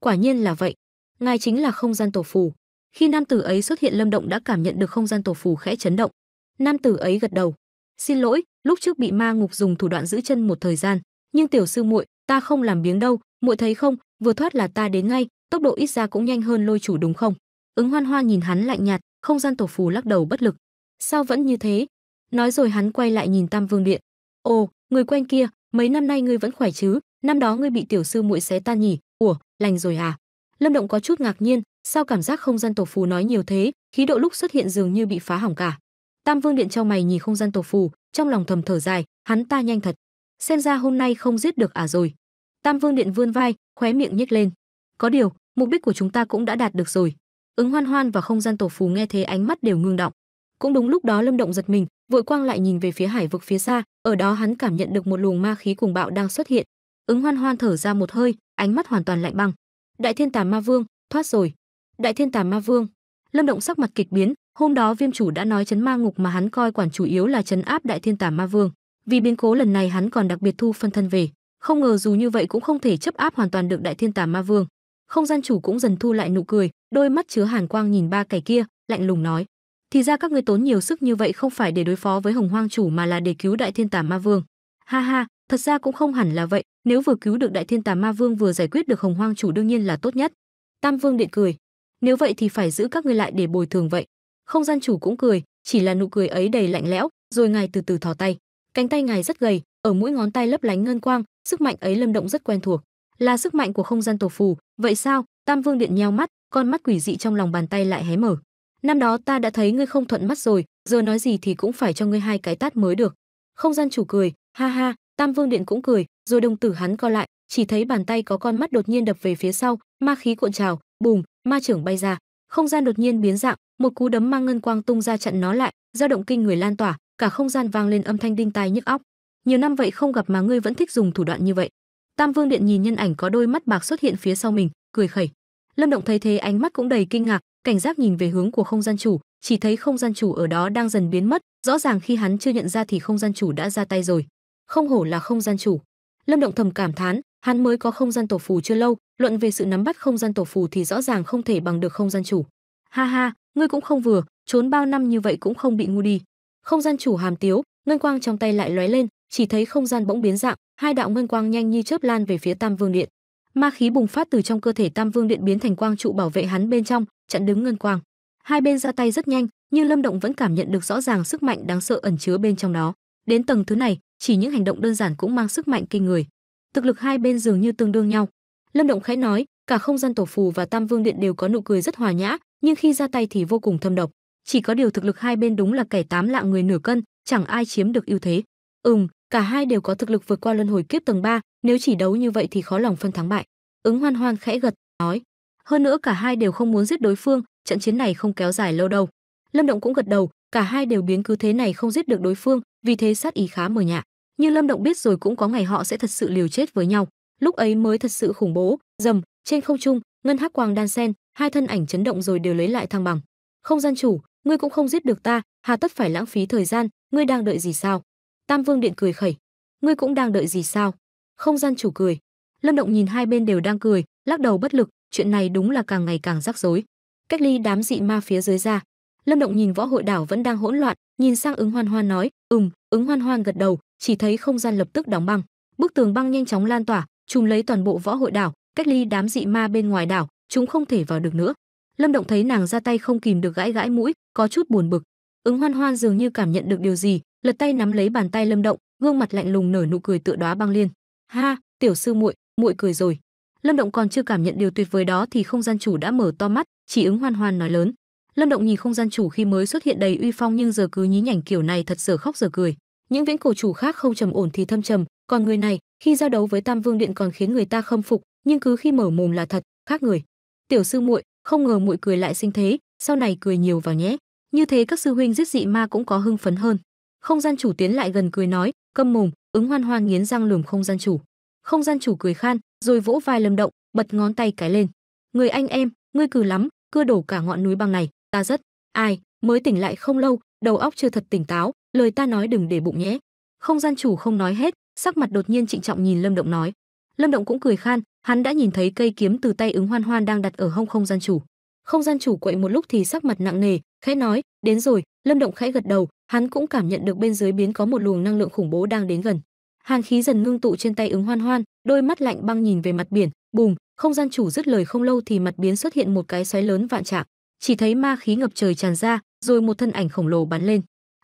Quả nhiên là vậy ngài chính là không gian tổ phù khi nam tử ấy xuất hiện lâm động đã cảm nhận được không gian tổ phù khẽ chấn động nam tử ấy gật đầu xin lỗi lúc trước bị ma ngục dùng thủ đoạn giữ chân một thời gian nhưng tiểu sư muội ta không làm biếng đâu muội thấy không vừa thoát là ta đến ngay tốc độ ít ra cũng nhanh hơn lôi chủ đúng không ứng hoan hoa nhìn hắn lạnh nhạt không gian tổ phù lắc đầu bất lực sao vẫn như thế nói rồi hắn quay lại nhìn tam vương điện ồ người quen kia mấy năm nay ngươi vẫn khỏe chứ năm đó ngươi bị tiểu sư muội xé tan nhỉ ủa lành rồi à Lâm Động có chút ngạc nhiên, sao cảm giác không gian tổ phù nói nhiều thế, khí độ lúc xuất hiện dường như bị phá hỏng cả. Tam Vương điện trong mày nhìn không gian tổ phù, trong lòng thầm thở dài, hắn ta nhanh thật. Xem ra hôm nay không giết được à rồi. Tam Vương điện vươn vai, khóe miệng nhếch lên. Có điều, mục đích của chúng ta cũng đã đạt được rồi. Ứng Hoan Hoan và không gian tổ phù nghe thế ánh mắt đều ngưng động. Cũng đúng lúc đó Lâm Động giật mình, vội quang lại nhìn về phía hải vực phía xa, ở đó hắn cảm nhận được một luồng ma khí cùng bạo đang xuất hiện. Ứng Hoan Hoan thở ra một hơi, ánh mắt hoàn toàn lạnh băng đại thiên tà ma vương thoát rồi đại thiên tà ma vương lâm động sắc mặt kịch biến hôm đó viêm chủ đã nói chấn ma ngục mà hắn coi quản chủ yếu là chấn áp đại thiên tà ma vương vì biến cố lần này hắn còn đặc biệt thu phân thân về không ngờ dù như vậy cũng không thể chấp áp hoàn toàn được đại thiên tà ma vương không gian chủ cũng dần thu lại nụ cười đôi mắt chứa hàn quang nhìn ba kẻ kia lạnh lùng nói thì ra các ngươi tốn nhiều sức như vậy không phải để đối phó với hồng hoang chủ mà là để cứu đại thiên tà ma vương ha ha thật ra cũng không hẳn là vậy nếu vừa cứu được đại thiên tà ma vương vừa giải quyết được hồng hoang chủ đương nhiên là tốt nhất tam vương điện cười nếu vậy thì phải giữ các ngươi lại để bồi thường vậy không gian chủ cũng cười chỉ là nụ cười ấy đầy lạnh lẽo rồi ngài từ từ thò tay cánh tay ngài rất gầy ở mũi ngón tay lấp lánh ngân quang sức mạnh ấy lâm động rất quen thuộc là sức mạnh của không gian tổ phù vậy sao tam vương điện nheo mắt con mắt quỷ dị trong lòng bàn tay lại hé mở năm đó ta đã thấy ngươi không thuận mắt rồi giờ nói gì thì cũng phải cho ngươi hai cái tát mới được không gian chủ cười ha ha Tam Vương Điện cũng cười, rồi đồng tử hắn co lại, chỉ thấy bàn tay có con mắt đột nhiên đập về phía sau, ma khí cuộn trào, bùng, ma trưởng bay ra, không gian đột nhiên biến dạng, một cú đấm mang ngân quang tung ra chặn nó lại, dao động kinh người lan tỏa, cả không gian vang lên âm thanh đinh tai nhức óc. Nhiều năm vậy không gặp mà ngươi vẫn thích dùng thủ đoạn như vậy. Tam Vương Điện nhìn nhân ảnh có đôi mắt bạc xuất hiện phía sau mình, cười khẩy. Lâm Động thấy thế ánh mắt cũng đầy kinh ngạc, cảnh giác nhìn về hướng của không gian chủ, chỉ thấy không gian chủ ở đó đang dần biến mất, rõ ràng khi hắn chưa nhận ra thì không gian chủ đã ra tay rồi không hổ là không gian chủ lâm động thầm cảm thán hắn mới có không gian tổ phù chưa lâu luận về sự nắm bắt không gian tổ phù thì rõ ràng không thể bằng được không gian chủ ha ha ngươi cũng không vừa trốn bao năm như vậy cũng không bị ngu đi không gian chủ hàm tiếu ngân quang trong tay lại lóe lên chỉ thấy không gian bỗng biến dạng hai đạo ngân quang nhanh như chớp lan về phía tam vương điện ma khí bùng phát từ trong cơ thể tam vương điện biến thành quang trụ bảo vệ hắn bên trong chặn đứng ngân quang hai bên ra tay rất nhanh nhưng lâm động vẫn cảm nhận được rõ ràng sức mạnh đáng sợ ẩn chứa bên trong đó đến tầng thứ này chỉ những hành động đơn giản cũng mang sức mạnh kinh người thực lực hai bên dường như tương đương nhau lâm động khẽ nói cả không gian tổ phù và tam vương điện đều có nụ cười rất hòa nhã nhưng khi ra tay thì vô cùng thâm độc chỉ có điều thực lực hai bên đúng là kẻ tám lạng người nửa cân chẳng ai chiếm được ưu thế ừm cả hai đều có thực lực vượt qua luân hồi kiếp tầng 3, nếu chỉ đấu như vậy thì khó lòng phân thắng bại ứng hoan hoan khẽ gật nói hơn nữa cả hai đều không muốn giết đối phương trận chiến này không kéo dài lâu đâu lâm động cũng gật đầu cả hai đều biến cứ thế này không giết được đối phương vì thế sát ý khá mờ nhạt như Lâm Động biết rồi cũng có ngày họ sẽ thật sự liều chết với nhau, lúc ấy mới thật sự khủng bố. Dầm, trên không trung, ngân hắc quang đan sen, hai thân ảnh chấn động rồi đều lấy lại thăng bằng. Không gian chủ, ngươi cũng không giết được ta, hà tất phải lãng phí thời gian, ngươi đang đợi gì sao? Tam Vương Điện cười khẩy, ngươi cũng đang đợi gì sao? Không gian chủ cười. Lâm Động nhìn hai bên đều đang cười, lắc đầu bất lực, chuyện này đúng là càng ngày càng rắc rối. Cách ly đám dị ma phía dưới ra, Lâm Động nhìn võ hội đảo vẫn đang hỗn loạn, nhìn sang ứng hoan hoan nói, ừm, ứng hoan hoan gật đầu, chỉ thấy không gian lập tức đóng băng bức tường băng nhanh chóng lan tỏa trùm lấy toàn bộ võ hội đảo cách ly đám dị ma bên ngoài đảo chúng không thể vào được nữa lâm động thấy nàng ra tay không kìm được gãi gãi mũi có chút buồn bực ứng hoan hoan dường như cảm nhận được điều gì lật tay nắm lấy bàn tay lâm động gương mặt lạnh lùng nở nụ cười tựa đóa băng liên ha tiểu sư muội muội cười rồi lâm động còn chưa cảm nhận điều tuyệt vời đó thì không gian chủ đã mở to mắt chỉ ứng hoan hoan nói lớn lâm động nhìn không gian chủ khi mới xuất hiện đầy uy phong nhưng giờ cứ nhí nhảnh kiểu này thật giờ khóc giờ cười những viễn cổ chủ khác không trầm ổn thì thâm trầm còn người này khi giao đấu với tam vương điện còn khiến người ta khâm phục nhưng cứ khi mở mồm là thật khác người tiểu sư muội không ngờ muội cười lại sinh thế sau này cười nhiều vào nhé như thế các sư huynh giết dị ma cũng có hưng phấn hơn không gian chủ tiến lại gần cười nói câm mồm ứng hoan hoan nghiến răng lườm không gian chủ không gian chủ cười khan rồi vỗ vai lâm động bật ngón tay cái lên người anh em ngươi cừ lắm cưa đổ cả ngọn núi băng này ta rất ai mới tỉnh lại không lâu đầu óc chưa thật tỉnh táo lời ta nói đừng để bụng nhé không gian chủ không nói hết sắc mặt đột nhiên trịnh trọng nhìn lâm động nói lâm động cũng cười khan hắn đã nhìn thấy cây kiếm từ tay ứng hoan hoan đang đặt ở hông không gian chủ không gian chủ quậy một lúc thì sắc mặt nặng nề khẽ nói đến rồi lâm động khẽ gật đầu hắn cũng cảm nhận được bên dưới biến có một luồng năng lượng khủng bố đang đến gần hàn khí dần ngưng tụ trên tay ứng hoan hoan đôi mắt lạnh băng nhìn về mặt biển bùm không gian chủ dứt lời không lâu thì mặt biến xuất hiện một cái xoáy lớn vạn trạng chỉ thấy ma khí ngập trời tràn ra rồi một thân ảnh khổng lồ bắn lên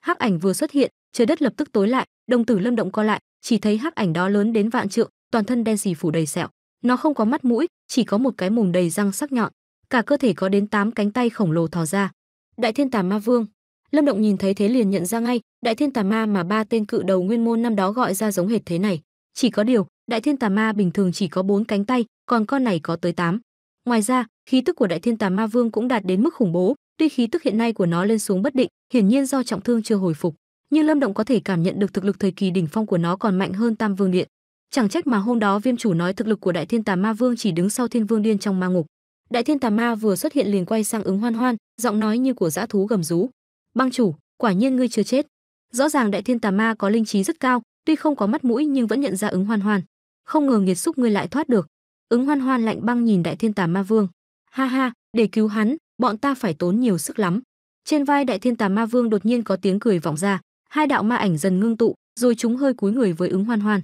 hắc ảnh vừa xuất hiện trời đất lập tức tối lại đồng tử lâm động co lại chỉ thấy hắc ảnh đó lớn đến vạn trượng toàn thân đen xì phủ đầy sẹo nó không có mắt mũi chỉ có một cái mồm đầy răng sắc nhọn cả cơ thể có đến tám cánh tay khổng lồ thò ra đại thiên tà ma vương lâm động nhìn thấy thế liền nhận ra ngay đại thiên tà ma mà ba tên cự đầu nguyên môn năm đó gọi ra giống hệt thế này chỉ có điều đại thiên tà ma bình thường chỉ có bốn cánh tay còn con này có tới tám. ngoài ra khí tức của đại thiên tà ma vương cũng đạt đến mức khủng bố Tuy khí tức hiện nay của nó lên xuống bất định, hiển nhiên do trọng thương chưa hồi phục, nhưng Lâm Động có thể cảm nhận được thực lực thời kỳ đỉnh phong của nó còn mạnh hơn Tam Vương Điện. Chẳng trách mà hôm đó Viêm chủ nói thực lực của Đại Thiên Tà Ma Vương chỉ đứng sau Thiên Vương Điên trong ma ngục. Đại Thiên Tà Ma vừa xuất hiện liền quay sang ứng Hoan Hoan, giọng nói như của dã thú gầm rú. "Bang chủ, quả nhiên ngươi chưa chết." Rõ ràng Đại Thiên Tà Ma có linh trí rất cao, tuy không có mắt mũi nhưng vẫn nhận ra ứng Hoan Hoan. Không ngờ nghiệt xúc ngươi lại thoát được. Ứng Hoan Hoan lạnh băng nhìn Đại Thiên Tà Ma Vương. "Ha ha, để cứu hắn, bọn ta phải tốn nhiều sức lắm. Trên vai đại thiên tà ma vương đột nhiên có tiếng cười vọng ra, hai đạo ma ảnh dần ngưng tụ, rồi chúng hơi cúi người với ứng hoan hoan.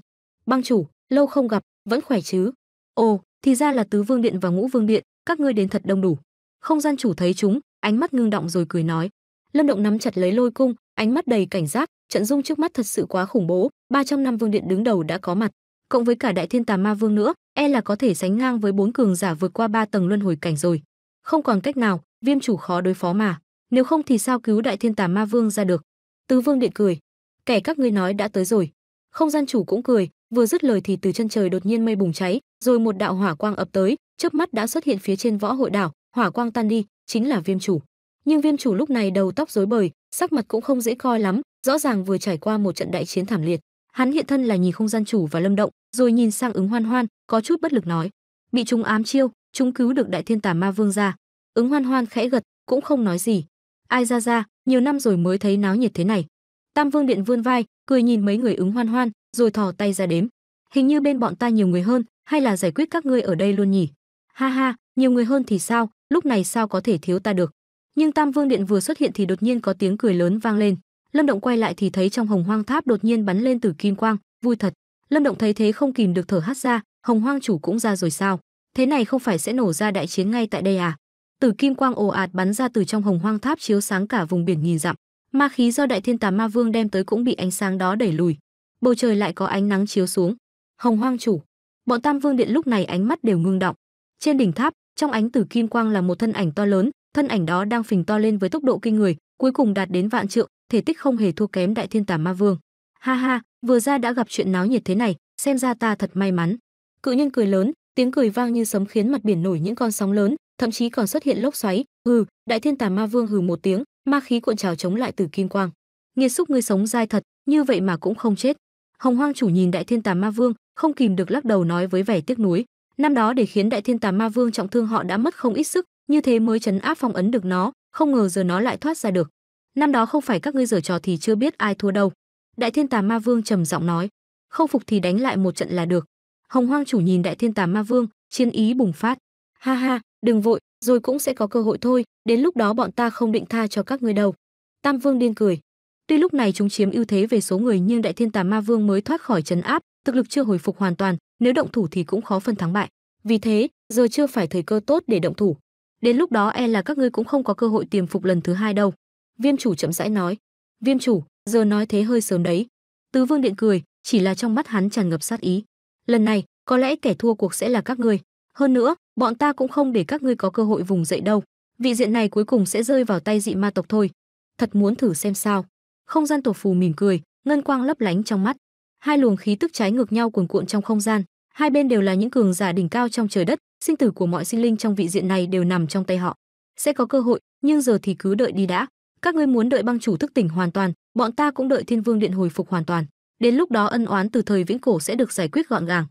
Băng chủ, lâu không gặp, vẫn khỏe chứ? Ồ, thì ra là tứ vương điện và ngũ vương điện, các ngươi đến thật đông đủ. Không gian chủ thấy chúng, ánh mắt ngưng động rồi cười nói. Lâm Động nắm chặt lấy lôi cung, ánh mắt đầy cảnh giác, trận dung trước mắt thật sự quá khủng bố, 300 năm vương điện đứng đầu đã có mặt, cộng với cả đại thiên tà ma vương nữa, e là có thể sánh ngang với bốn cường giả vượt qua ba tầng luân hồi cảnh rồi không còn cách nào, viêm chủ khó đối phó mà, nếu không thì sao cứu đại thiên tà ma vương ra được. Tứ Vương Điện cười, kẻ các ngươi nói đã tới rồi. Không gian chủ cũng cười, vừa dứt lời thì từ chân trời đột nhiên mây bùng cháy, rồi một đạo hỏa quang ập tới, chớp mắt đã xuất hiện phía trên võ hội đảo, hỏa quang tan đi, chính là viêm chủ. Nhưng viêm chủ lúc này đầu tóc rối bời, sắc mặt cũng không dễ coi lắm, rõ ràng vừa trải qua một trận đại chiến thảm liệt. Hắn hiện thân là nhìn không gian chủ và Lâm Động, rồi nhìn sang ứng Hoan Hoan, có chút bất lực nói: "Bị chúng ám chiêu, chúng cứu được đại thiên tà ma vương ra ứng hoan hoan khẽ gật cũng không nói gì ai ra ra nhiều năm rồi mới thấy náo nhiệt thế này tam vương điện vươn vai cười nhìn mấy người ứng hoan hoan rồi thò tay ra đếm hình như bên bọn ta nhiều người hơn hay là giải quyết các ngươi ở đây luôn nhỉ ha ha nhiều người hơn thì sao lúc này sao có thể thiếu ta được nhưng tam vương điện vừa xuất hiện thì đột nhiên có tiếng cười lớn vang lên lâm động quay lại thì thấy trong hồng hoang tháp đột nhiên bắn lên từ kim quang vui thật lâm động thấy thế không kìm được thở hắt ra hồng hoang chủ cũng ra rồi sao thế này không phải sẽ nổ ra đại chiến ngay tại đây à? Từ kim quang ồ ạt bắn ra từ trong hồng hoang tháp chiếu sáng cả vùng biển nghìn dặm, ma khí do đại thiên tà ma vương đem tới cũng bị ánh sáng đó đẩy lùi. Bầu trời lại có ánh nắng chiếu xuống. Hồng hoang chủ, bọn Tam Vương Điện lúc này ánh mắt đều ngưng động. Trên đỉnh tháp, trong ánh từ kim quang là một thân ảnh to lớn, thân ảnh đó đang phình to lên với tốc độ kinh người, cuối cùng đạt đến vạn trượng, thể tích không hề thua kém đại thiên tà ma vương. Ha ha, vừa ra đã gặp chuyện náo nhiệt thế này, xem ra ta thật may mắn. Cự nhân cười lớn, tiếng cười vang như sấm khiến mặt biển nổi những con sóng lớn thậm chí còn xuất hiện lốc xoáy hừ đại thiên tà ma vương hừ một tiếng ma khí cuộn trào chống lại từ kim quang nghiệt xúc ngươi sống dai thật như vậy mà cũng không chết hồng hoang chủ nhìn đại thiên tà ma vương không kìm được lắc đầu nói với vẻ tiếc nuối năm đó để khiến đại thiên tà ma vương trọng thương họ đã mất không ít sức như thế mới chấn áp phong ấn được nó không ngờ giờ nó lại thoát ra được năm đó không phải các ngươi giở trò thì chưa biết ai thua đâu đại thiên tà ma vương trầm giọng nói không phục thì đánh lại một trận là được Hồng Hoang chủ nhìn Đại Thiên tà Ma Vương, chiến ý bùng phát. Ha ha, đừng vội, rồi cũng sẽ có cơ hội thôi, đến lúc đó bọn ta không định tha cho các ngươi đâu. Tam Vương điên cười. Tuy lúc này chúng chiếm ưu thế về số người nhưng Đại Thiên Tà Ma Vương mới thoát khỏi trấn áp, thực lực chưa hồi phục hoàn toàn, nếu động thủ thì cũng khó phân thắng bại. Vì thế, giờ chưa phải thời cơ tốt để động thủ. Đến lúc đó e là các ngươi cũng không có cơ hội tiềm phục lần thứ hai đâu." Viêm chủ chậm rãi nói. "Viêm chủ, giờ nói thế hơi sớm đấy." Tứ Vương điện cười, chỉ là trong mắt hắn tràn ngập sát ý lần này có lẽ kẻ thua cuộc sẽ là các ngươi hơn nữa bọn ta cũng không để các ngươi có cơ hội vùng dậy đâu vị diện này cuối cùng sẽ rơi vào tay dị ma tộc thôi thật muốn thử xem sao không gian tổ phù mỉm cười ngân quang lấp lánh trong mắt hai luồng khí tức trái ngược nhau cuồn cuộn trong không gian hai bên đều là những cường giả đỉnh cao trong trời đất sinh tử của mọi sinh linh trong vị diện này đều nằm trong tay họ sẽ có cơ hội nhưng giờ thì cứ đợi đi đã các ngươi muốn đợi băng chủ thức tỉnh hoàn toàn bọn ta cũng đợi thiên vương điện hồi phục hoàn toàn đến lúc đó ân oán từ thời viễn cổ sẽ được giải quyết gọn gàng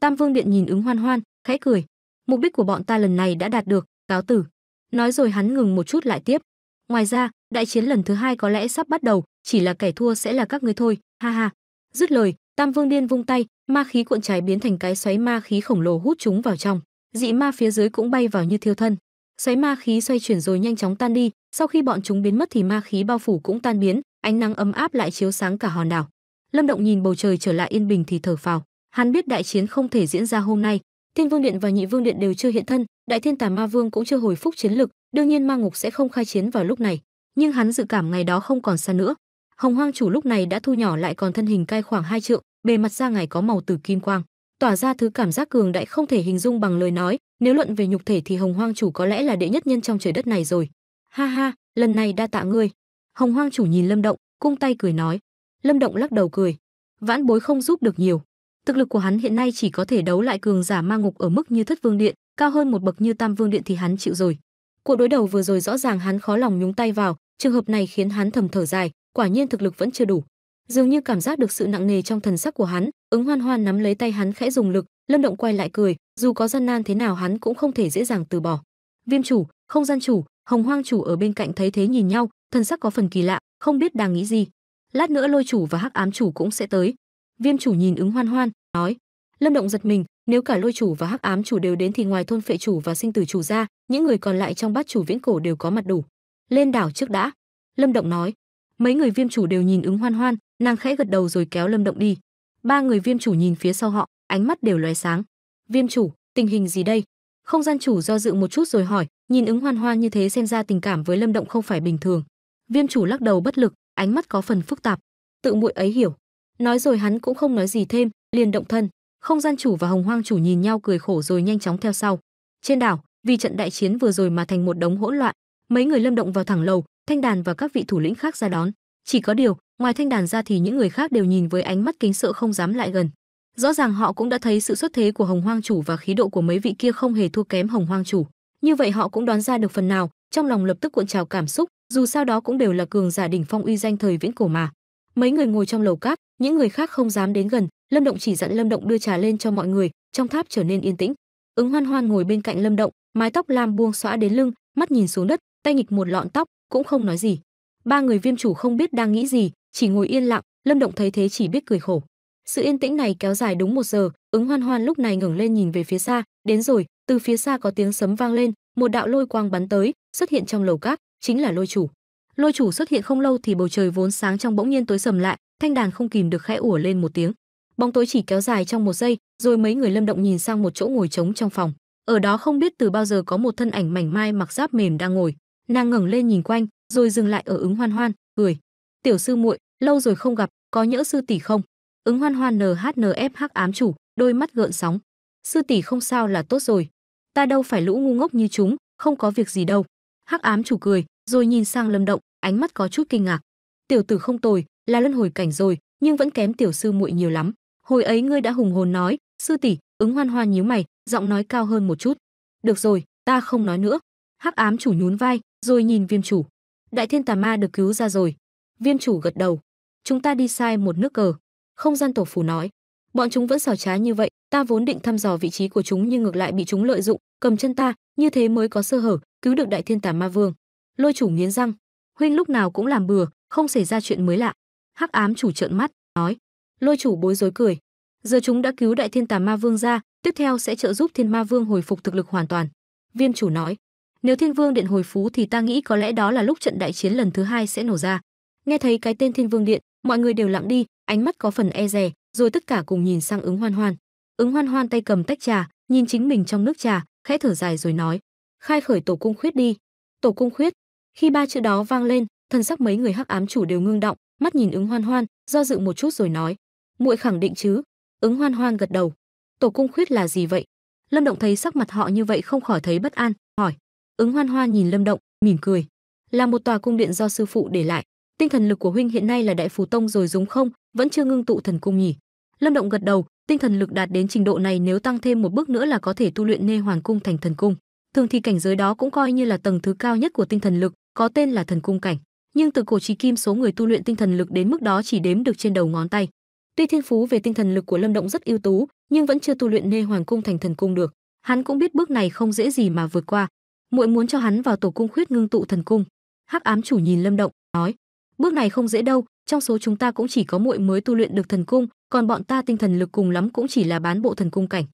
tam vương điện nhìn ứng hoan hoan khẽ cười mục đích của bọn ta lần này đã đạt được cáo tử nói rồi hắn ngừng một chút lại tiếp ngoài ra đại chiến lần thứ hai có lẽ sắp bắt đầu chỉ là kẻ thua sẽ là các ngươi thôi ha ha dứt lời tam vương điên vung tay ma khí cuộn trái biến thành cái xoáy ma khí khổng lồ hút chúng vào trong dị ma phía dưới cũng bay vào như thiêu thân xoáy ma khí xoay chuyển rồi nhanh chóng tan đi sau khi bọn chúng biến mất thì ma khí bao phủ cũng tan biến ánh nắng ấm áp lại chiếu sáng cả hòn đảo Lâm Động nhìn bầu trời trở lại yên bình thì thở phào, hắn biết đại chiến không thể diễn ra hôm nay, Thiên Vương Điện và Nhị Vương Điện đều chưa hiện thân, Đại Thiên Tà Ma Vương cũng chưa hồi phục chiến lực, đương nhiên Ma Ngục sẽ không khai chiến vào lúc này, nhưng hắn dự cảm ngày đó không còn xa nữa. Hồng Hoang chủ lúc này đã thu nhỏ lại còn thân hình cai khoảng hai trượng, bề mặt da ngài có màu tử kim quang, tỏa ra thứ cảm giác cường đại không thể hình dung bằng lời nói, nếu luận về nhục thể thì Hồng Hoang chủ có lẽ là đệ nhất nhân trong trời đất này rồi. Ha ha, lần này đa tạ ngươi. Hồng Hoang chủ nhìn Lâm Động, cung tay cười nói. Lâm Động lắc đầu cười. Vãn bối không giúp được nhiều. Thực lực của hắn hiện nay chỉ có thể đấu lại cường giả ma ngục ở mức như thất vương điện, cao hơn một bậc như tam vương điện thì hắn chịu rồi. Cuộc đối đầu vừa rồi rõ ràng hắn khó lòng nhúng tay vào, trường hợp này khiến hắn thầm thở dài, quả nhiên thực lực vẫn chưa đủ. Dường như cảm giác được sự nặng nề trong thần sắc của hắn, ứng hoan hoan nắm lấy tay hắn khẽ dùng lực, Lâm Động quay lại cười, dù có gian nan thế nào hắn cũng không thể dễ dàng từ bỏ. Viêm chủ, không gian chủ, Hồng Hoang chủ ở bên cạnh thấy thế nhìn nhau, thần sắc có phần kỳ lạ, không biết đang nghĩ gì lát nữa lôi chủ và hắc ám chủ cũng sẽ tới viêm chủ nhìn ứng hoan hoan nói lâm động giật mình nếu cả lôi chủ và hắc ám chủ đều đến thì ngoài thôn phệ chủ và sinh tử chủ ra những người còn lại trong bát chủ viễn cổ đều có mặt đủ lên đảo trước đã lâm động nói mấy người viêm chủ đều nhìn ứng hoan hoan nàng khẽ gật đầu rồi kéo lâm động đi ba người viêm chủ nhìn phía sau họ ánh mắt đều lóe sáng viêm chủ tình hình gì đây không gian chủ do dự một chút rồi hỏi nhìn ứng hoan hoan như thế xem ra tình cảm với lâm động không phải bình thường viêm chủ lắc đầu bất lực ánh mắt có phần phức tạp tự muội ấy hiểu nói rồi hắn cũng không nói gì thêm liền động thân không gian chủ và hồng hoang chủ nhìn nhau cười khổ rồi nhanh chóng theo sau trên đảo vì trận đại chiến vừa rồi mà thành một đống hỗn loạn mấy người lâm động vào thẳng lầu thanh đàn và các vị thủ lĩnh khác ra đón chỉ có điều ngoài thanh đàn ra thì những người khác đều nhìn với ánh mắt kính sợ không dám lại gần rõ ràng họ cũng đã thấy sự xuất thế của hồng hoang chủ và khí độ của mấy vị kia không hề thua kém hồng hoang chủ như vậy họ cũng đoán ra được phần nào trong lòng lập tức cuộn trào cảm xúc dù sao đó cũng đều là cường giả đỉnh phong uy danh thời viễn cổ mà mấy người ngồi trong lầu cát những người khác không dám đến gần lâm động chỉ dặn lâm động đưa trà lên cho mọi người trong tháp trở nên yên tĩnh ứng hoan hoan ngồi bên cạnh lâm động mái tóc lam buông xõa đến lưng mắt nhìn xuống đất tay nghịch một lọn tóc cũng không nói gì ba người viêm chủ không biết đang nghĩ gì chỉ ngồi yên lặng lâm động thấy thế chỉ biết cười khổ sự yên tĩnh này kéo dài đúng một giờ ứng hoan hoan lúc này ngẩng lên nhìn về phía xa đến rồi từ phía xa có tiếng sấm vang lên một đạo lôi quang bắn tới xuất hiện trong lầu cát chính là lôi chủ lôi chủ xuất hiện không lâu thì bầu trời vốn sáng trong bỗng nhiên tối sầm lại thanh đàn không kìm được khẽ ủa lên một tiếng bóng tối chỉ kéo dài trong một giây rồi mấy người lâm động nhìn sang một chỗ ngồi trống trong phòng ở đó không biết từ bao giờ có một thân ảnh mảnh mai mặc giáp mềm đang ngồi nàng ngẩng lên nhìn quanh rồi dừng lại ở ứng hoan hoan cười tiểu sư muội lâu rồi không gặp có nhỡ sư tỷ không ứng hoan hoan nhnfh ám chủ đôi mắt gợn sóng sư tỷ không sao là tốt rồi ta đâu phải lũ ngu ngốc như chúng không có việc gì đâu hắc ám chủ cười rồi nhìn sang lâm động ánh mắt có chút kinh ngạc tiểu tử không tồi là luân hồi cảnh rồi nhưng vẫn kém tiểu sư muội nhiều lắm hồi ấy ngươi đã hùng hồn nói sư tỷ ứng hoan hoa nhíu mày giọng nói cao hơn một chút được rồi ta không nói nữa hắc ám chủ nhún vai rồi nhìn viêm chủ đại thiên tà ma được cứu ra rồi viêm chủ gật đầu chúng ta đi sai một nước cờ không gian tổ phủ nói bọn chúng vẫn xảo trá như vậy ta vốn định thăm dò vị trí của chúng nhưng ngược lại bị chúng lợi dụng cầm chân ta như thế mới có sơ hở cứu được đại thiên tà ma vương lôi chủ nghiến răng huynh lúc nào cũng làm bừa không xảy ra chuyện mới lạ hắc ám chủ trợn mắt nói lôi chủ bối rối cười giờ chúng đã cứu đại thiên tà ma vương ra tiếp theo sẽ trợ giúp thiên ma vương hồi phục thực lực hoàn toàn viêm chủ nói nếu thiên vương điện hồi phú thì ta nghĩ có lẽ đó là lúc trận đại chiến lần thứ hai sẽ nổ ra nghe thấy cái tên thiên vương điện mọi người đều lặng đi ánh mắt có phần e dè rồi tất cả cùng nhìn sang ứng hoan hoan ứng hoan hoan tay cầm tách trà nhìn chính mình trong nước trà khẽ thở dài rồi nói khai khởi tổ cung khuyết đi tổ cung khuyết khi ba chữ đó vang lên thân sắc mấy người hắc ám chủ đều ngưng động mắt nhìn ứng hoan hoan do dự một chút rồi nói muội khẳng định chứ ứng hoan hoan gật đầu tổ cung khuyết là gì vậy lâm động thấy sắc mặt họ như vậy không khỏi thấy bất an hỏi ứng hoan hoan nhìn lâm động mỉm cười là một tòa cung điện do sư phụ để lại tinh thần lực của huynh hiện nay là đại phù tông rồi đúng không vẫn chưa ngưng tụ thần cung nhỉ lâm động gật đầu tinh thần lực đạt đến trình độ này nếu tăng thêm một bước nữa là có thể tu luyện nê hoàn cung thành thần cung thường thì cảnh giới đó cũng coi như là tầng thứ cao nhất của tinh thần lực, có tên là thần cung cảnh. Nhưng từ cổ chí kim số người tu luyện tinh thần lực đến mức đó chỉ đếm được trên đầu ngón tay. Tuy thiên phú về tinh thần lực của Lâm Động rất ưu tú, nhưng vẫn chưa tu luyện nê hoàng cung thành thần cung được. Hắn cũng biết bước này không dễ gì mà vượt qua. Muội muốn cho hắn vào tổ cung khuyết ngưng tụ thần cung. Hắc ám chủ nhìn Lâm Động, nói: "Bước này không dễ đâu, trong số chúng ta cũng chỉ có muội mới tu luyện được thần cung, còn bọn ta tinh thần lực cùng lắm cũng chỉ là bán bộ thần cung cảnh.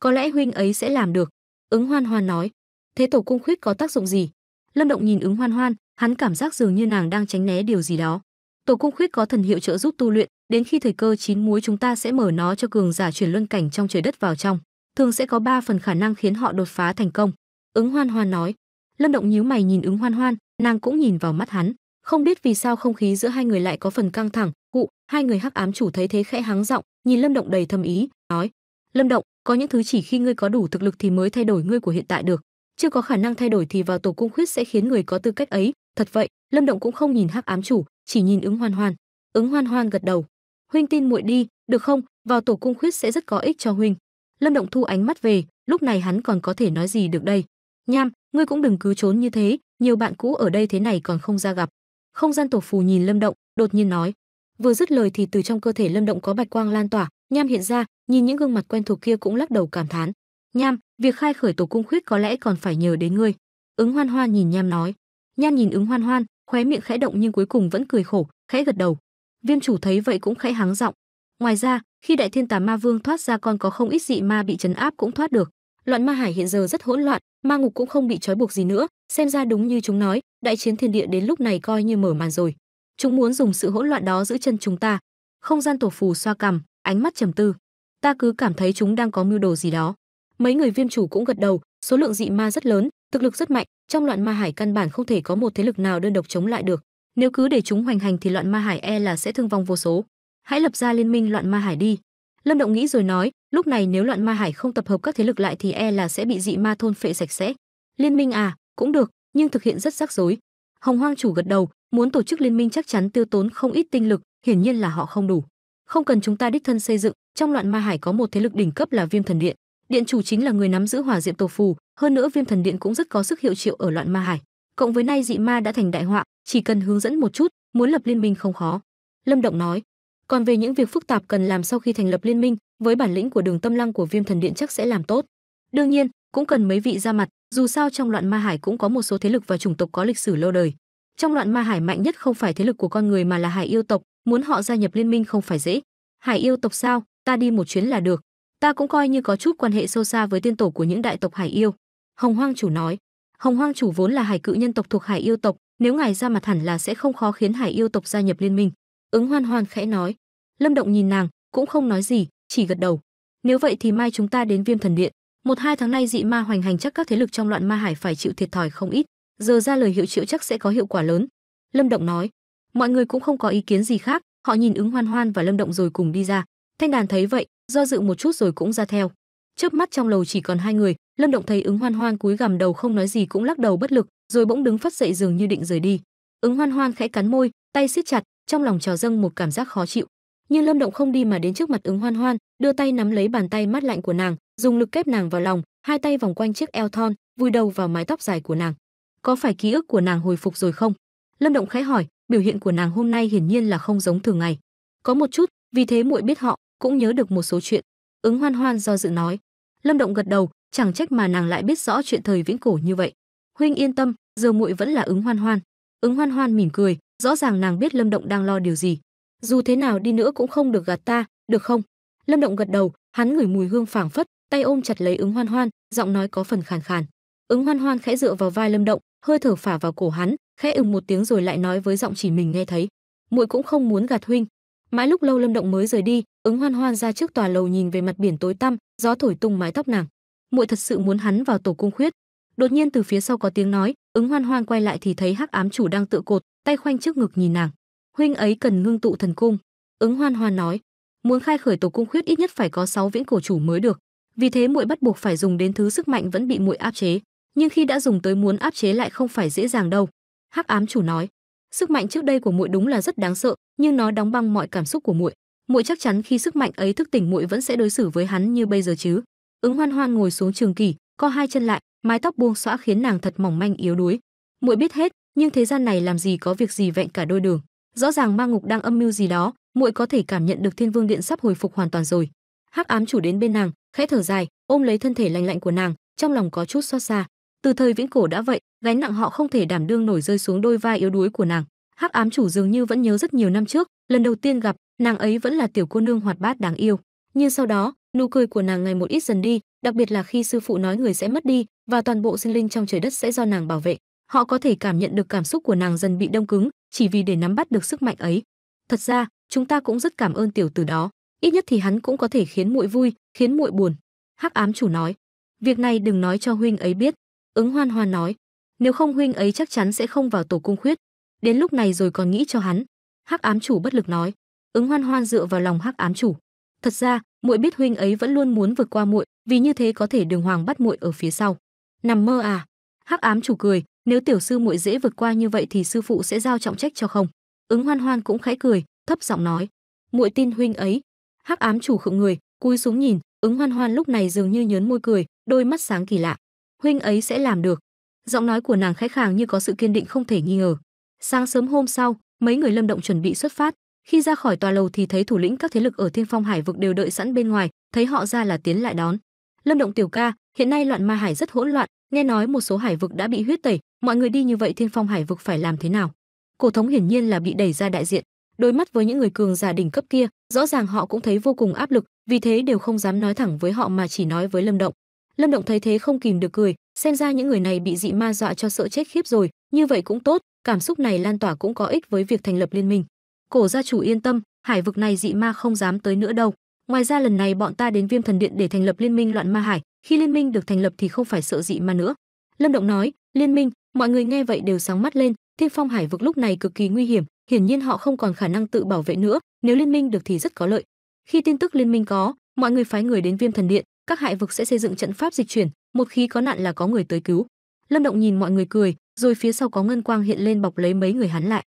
Có lẽ huynh ấy sẽ làm được." Ứng Hoan Hoan nói: thế tổ cung khuyết có tác dụng gì lâm động nhìn ứng hoan hoan hắn cảm giác dường như nàng đang tránh né điều gì đó tổ cung khuyết có thần hiệu trợ giúp tu luyện đến khi thời cơ chín muối chúng ta sẽ mở nó cho cường giả chuyển luân cảnh trong trời đất vào trong thường sẽ có ba phần khả năng khiến họ đột phá thành công ứng hoan hoan nói lâm động nhíu mày nhìn ứng hoan hoan nàng cũng nhìn vào mắt hắn không biết vì sao không khí giữa hai người lại có phần căng thẳng cụ hai người hắc ám chủ thấy thế khẽ háng giọng nhìn lâm động đầy thâm ý nói lâm động có những thứ chỉ khi ngươi có đủ thực lực thì mới thay đổi ngươi của hiện tại được chưa có khả năng thay đổi thì vào tổ cung khuyết sẽ khiến người có tư cách ấy thật vậy lâm động cũng không nhìn hắc ám chủ chỉ nhìn ứng hoan hoan ứng hoan hoan gật đầu huynh tin muội đi được không vào tổ cung khuyết sẽ rất có ích cho huynh lâm động thu ánh mắt về lúc này hắn còn có thể nói gì được đây nham ngươi cũng đừng cứ trốn như thế nhiều bạn cũ ở đây thế này còn không ra gặp không gian tổ phù nhìn lâm động đột nhiên nói vừa dứt lời thì từ trong cơ thể lâm động có bạch quang lan tỏa nham hiện ra nhìn những gương mặt quen thuộc kia cũng lắc đầu cảm thán nham việc khai khởi tổ cung khuyết có lẽ còn phải nhờ đến ngươi ứng hoan hoan nhìn nham nói nham nhìn ứng hoan hoan khóe miệng khẽ động nhưng cuối cùng vẫn cười khổ khẽ gật đầu viêm chủ thấy vậy cũng khẽ háng giọng ngoài ra khi đại thiên tà ma vương thoát ra còn có không ít dị ma bị chấn áp cũng thoát được loạn ma hải hiện giờ rất hỗn loạn ma ngục cũng không bị trói buộc gì nữa xem ra đúng như chúng nói đại chiến thiên địa đến lúc này coi như mở màn rồi chúng muốn dùng sự hỗn loạn đó giữ chân chúng ta không gian tổ phù xoa cằm ánh mắt trầm tư ta cứ cảm thấy chúng đang có mưu đồ gì đó mấy người viêm chủ cũng gật đầu số lượng dị ma rất lớn thực lực rất mạnh trong loạn ma hải căn bản không thể có một thế lực nào đơn độc chống lại được nếu cứ để chúng hoành hành thì loạn ma hải e là sẽ thương vong vô số hãy lập ra liên minh loạn ma hải đi lâm động nghĩ rồi nói lúc này nếu loạn ma hải không tập hợp các thế lực lại thì e là sẽ bị dị ma thôn phệ sạch sẽ liên minh à cũng được nhưng thực hiện rất rắc rối hồng hoang chủ gật đầu muốn tổ chức liên minh chắc chắn tiêu tốn không ít tinh lực hiển nhiên là họ không đủ không cần chúng ta đích thân xây dựng trong loạn ma hải có một thế lực đỉnh cấp là viêm thần điện điện chủ chính là người nắm giữ hỏa diệm tổ phù hơn nữa viêm thần điện cũng rất có sức hiệu triệu ở loạn ma hải cộng với nay dị ma đã thành đại họa chỉ cần hướng dẫn một chút muốn lập liên minh không khó lâm động nói còn về những việc phức tạp cần làm sau khi thành lập liên minh với bản lĩnh của đường tâm lăng của viêm thần điện chắc sẽ làm tốt đương nhiên cũng cần mấy vị ra mặt dù sao trong loạn ma hải cũng có một số thế lực và chủng tộc có lịch sử lâu đời trong loạn ma hải mạnh nhất không phải thế lực của con người mà là hải yêu tộc muốn họ gia nhập liên minh không phải dễ hải yêu tộc sao ta đi một chuyến là được ta cũng coi như có chút quan hệ sâu xa với tiên tổ của những đại tộc hải yêu hồng hoang chủ nói hồng hoang chủ vốn là hải cự nhân tộc thuộc hải yêu tộc nếu ngài ra mặt hẳn là sẽ không khó khiến hải yêu tộc gia nhập liên minh ứng hoan hoan khẽ nói lâm động nhìn nàng cũng không nói gì chỉ gật đầu nếu vậy thì mai chúng ta đến viêm thần điện một hai tháng nay dị ma hoành hành chắc các thế lực trong loạn ma hải phải chịu thiệt thòi không ít giờ ra lời hiệu triệu chắc sẽ có hiệu quả lớn lâm động nói mọi người cũng không có ý kiến gì khác họ nhìn ứng hoan hoan và lâm động rồi cùng đi ra thanh đàn thấy vậy do dự một chút rồi cũng ra theo chớp mắt trong lầu chỉ còn hai người lâm động thấy ứng hoan hoan cúi gằm đầu không nói gì cũng lắc đầu bất lực rồi bỗng đứng phát dậy dường như định rời đi ứng hoan hoan khẽ cắn môi tay siết chặt trong lòng trào dâng một cảm giác khó chịu nhưng lâm động không đi mà đến trước mặt ứng hoan hoan đưa tay nắm lấy bàn tay mát lạnh của nàng dùng lực kép nàng vào lòng hai tay vòng quanh chiếc eo thon vùi đầu vào mái tóc dài của nàng có phải ký ức của nàng hồi phục rồi không lâm động khẽ hỏi biểu hiện của nàng hôm nay hiển nhiên là không giống thường ngày có một chút vì thế muội biết họ cũng nhớ được một số chuyện ứng hoan hoan do dự nói lâm động gật đầu chẳng trách mà nàng lại biết rõ chuyện thời viễn cổ như vậy huynh yên tâm giờ muội vẫn là ứng hoan hoan ứng hoan hoan mỉm cười rõ ràng nàng biết lâm động đang lo điều gì dù thế nào đi nữa cũng không được gạt ta được không lâm động gật đầu hắn ngửi mùi hương phảng phất tay ôm chặt lấy ứng hoan hoan giọng nói có phần khàn khàn ứng hoan hoan khẽ dựa vào vai lâm động hơi thở phả vào cổ hắn khẽ ừ một tiếng rồi lại nói với giọng chỉ mình nghe thấy muội cũng không muốn gạt huynh mãi lúc lâu lâm động mới rời đi ứng hoan hoan ra trước tòa lầu nhìn về mặt biển tối tăm gió thổi tung mái tóc nàng muội thật sự muốn hắn vào tổ cung khuyết đột nhiên từ phía sau có tiếng nói ứng hoan hoan quay lại thì thấy hắc ám chủ đang tự cột tay khoanh trước ngực nhìn nàng huynh ấy cần ngưng tụ thần cung ứng hoan hoan nói muốn khai khởi tổ cung khuyết ít nhất phải có 6 viễn cổ chủ mới được vì thế muội bắt buộc phải dùng đến thứ sức mạnh vẫn bị muội áp chế nhưng khi đã dùng tới muốn áp chế lại không phải dễ dàng đâu hắc ám chủ nói sức mạnh trước đây của muội đúng là rất đáng sợ nhưng nó đóng băng mọi cảm xúc của muội muội chắc chắn khi sức mạnh ấy thức tỉnh muội vẫn sẽ đối xử với hắn như bây giờ chứ ứng hoan hoan ngồi xuống trường kỳ co hai chân lại mái tóc buông xõa khiến nàng thật mỏng manh yếu đuối muội biết hết nhưng thế gian này làm gì có việc gì vẹn cả đôi đường rõ ràng ma ngục đang âm mưu gì đó muội có thể cảm nhận được thiên vương điện sắp hồi phục hoàn toàn rồi hắc ám chủ đến bên nàng khẽ thở dài ôm lấy thân thể lành lạnh của nàng trong lòng có chút xót xa từ thời viễn cổ đã vậy gánh nặng họ không thể đảm đương nổi rơi xuống đôi vai yếu đuối của nàng hắc ám chủ dường như vẫn nhớ rất nhiều năm trước lần đầu tiên gặp Nàng ấy vẫn là tiểu cô nương hoạt bát đáng yêu, nhưng sau đó, nụ cười của nàng ngày một ít dần đi, đặc biệt là khi sư phụ nói người sẽ mất đi và toàn bộ sinh linh trong trời đất sẽ do nàng bảo vệ, họ có thể cảm nhận được cảm xúc của nàng dần bị đông cứng, chỉ vì để nắm bắt được sức mạnh ấy. Thật ra, chúng ta cũng rất cảm ơn tiểu tử đó, ít nhất thì hắn cũng có thể khiến muội vui, khiến muội buồn." Hắc ám chủ nói. "Việc này đừng nói cho huynh ấy biết." Ứng Hoan Hoa nói, "Nếu không huynh ấy chắc chắn sẽ không vào tổ cung khuyết, đến lúc này rồi còn nghĩ cho hắn." Hắc ám chủ bất lực nói, ứng hoan hoan dựa vào lòng hắc ám chủ thật ra muội biết huynh ấy vẫn luôn muốn vượt qua muội vì như thế có thể đường hoàng bắt muội ở phía sau nằm mơ à hắc ám chủ cười nếu tiểu sư muội dễ vượt qua như vậy thì sư phụ sẽ giao trọng trách cho không ứng hoan hoan cũng khẽ cười thấp giọng nói muội tin huynh ấy hắc ám chủ khựng người cúi xuống nhìn ứng hoan hoan lúc này dường như nhớn môi cười đôi mắt sáng kỳ lạ huynh ấy sẽ làm được giọng nói của nàng khẽ khàng như có sự kiên định không thể nghi ngờ sáng sớm hôm sau mấy người lâm động chuẩn bị xuất phát khi ra khỏi tòa lầu thì thấy thủ lĩnh các thế lực ở Thiên Phong Hải vực đều đợi sẵn bên ngoài, thấy họ ra là tiến lại đón. Lâm Động tiểu ca, hiện nay loạn ma hải rất hỗn loạn, nghe nói một số hải vực đã bị huyết tẩy, mọi người đi như vậy Thiên Phong Hải vực phải làm thế nào? Cổ thống hiển nhiên là bị đẩy ra đại diện, đối mắt với những người cường giả đỉnh cấp kia, rõ ràng họ cũng thấy vô cùng áp lực, vì thế đều không dám nói thẳng với họ mà chỉ nói với Lâm Động. Lâm Động thấy thế không kìm được cười, xem ra những người này bị dị ma dọa cho sợ chết khiếp rồi, như vậy cũng tốt, cảm xúc này lan tỏa cũng có ích với việc thành lập liên minh. Cổ gia chủ yên tâm, hải vực này dị ma không dám tới nữa đâu. Ngoài ra lần này bọn ta đến Viêm Thần Điện để thành lập liên minh loạn ma hải, khi liên minh được thành lập thì không phải sợ dị ma nữa. Lâm Động nói, liên minh, mọi người nghe vậy đều sáng mắt lên, Thiên Phong hải vực lúc này cực kỳ nguy hiểm, hiển nhiên họ không còn khả năng tự bảo vệ nữa, nếu liên minh được thì rất có lợi. Khi tin tức liên minh có, mọi người phái người đến Viêm Thần Điện, các hải vực sẽ xây dựng trận pháp dịch chuyển, một khi có nạn là có người tới cứu. Lâm Động nhìn mọi người cười, rồi phía sau có ngân quang hiện lên bọc lấy mấy người hắn lại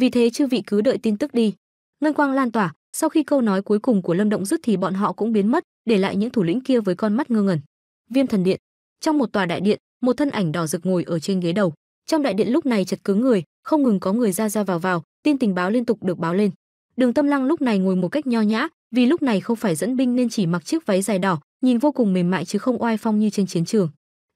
vì thế chư vị cứ đợi tin tức đi ngân quang lan tỏa sau khi câu nói cuối cùng của lâm động dứt thì bọn họ cũng biến mất để lại những thủ lĩnh kia với con mắt ngơ ngẩn viêm thần điện trong một tòa đại điện một thân ảnh đỏ rực ngồi ở trên ghế đầu trong đại điện lúc này chật cứng người không ngừng có người ra ra vào vào tin tình báo liên tục được báo lên đường tâm lăng lúc này ngồi một cách nho nhã vì lúc này không phải dẫn binh nên chỉ mặc chiếc váy dài đỏ nhìn vô cùng mềm mại chứ không oai phong như trên chiến trường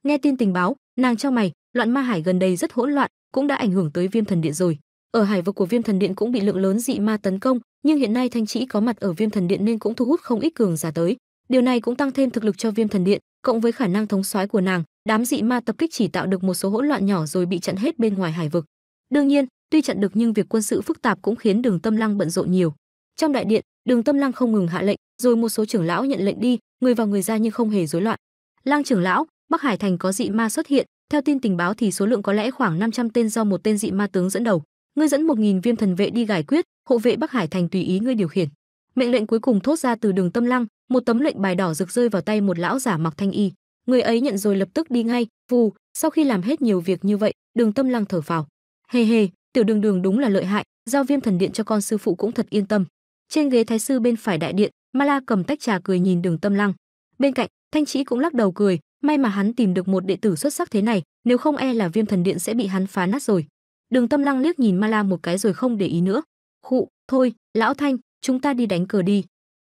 nghe tin tình báo nàng cho mày loạn ma hải gần đây rất hỗn loạn cũng đã ảnh hưởng tới viêm thần điện rồi ở hải vực của Viêm Thần Điện cũng bị lượng lớn dị ma tấn công, nhưng hiện nay Thanh Chỉ có mặt ở Viêm Thần Điện nên cũng thu hút không ít cường giả tới. Điều này cũng tăng thêm thực lực cho Viêm Thần Điện, cộng với khả năng thống soái của nàng, đám dị ma tập kích chỉ tạo được một số hỗn loạn nhỏ rồi bị chặn hết bên ngoài hải vực. Đương nhiên, tuy chặn được nhưng việc quân sự phức tạp cũng khiến Đường Tâm Lăng bận rộn nhiều. Trong đại điện, Đường Tâm Lăng không ngừng hạ lệnh, rồi một số trưởng lão nhận lệnh đi, người vào người ra nhưng không hề rối loạn. Lang trưởng lão, Bắc Hải thành có dị ma xuất hiện, theo tin tình báo thì số lượng có lẽ khoảng 500 tên do một tên dị ma tướng dẫn đầu ngươi dẫn một nghìn viên thần vệ đi giải quyết, hộ vệ Bắc Hải thành tùy ý ngươi điều khiển. Mệnh lệnh cuối cùng thốt ra từ Đường Tâm Lăng, một tấm lệnh bài đỏ rực rơi vào tay một lão giả mặc thanh y. Người ấy nhận rồi lập tức đi ngay, vù, sau khi làm hết nhiều việc như vậy, Đường Tâm Lăng thở phào. Hề hề, tiểu Đường Đường đúng là lợi hại, giao viêm thần điện cho con sư phụ cũng thật yên tâm. Trên ghế thái sư bên phải đại điện, Ma La cầm tách trà cười nhìn Đường Tâm Lăng. Bên cạnh, Thanh Chí cũng lắc đầu cười, may mà hắn tìm được một đệ tử xuất sắc thế này, nếu không e là Viêm Thần Điện sẽ bị hắn phá nát rồi. Đường Tâm Lăng liếc nhìn Ma La một cái rồi không để ý nữa. "Khụ, thôi, lão Thanh, chúng ta đi đánh cờ đi."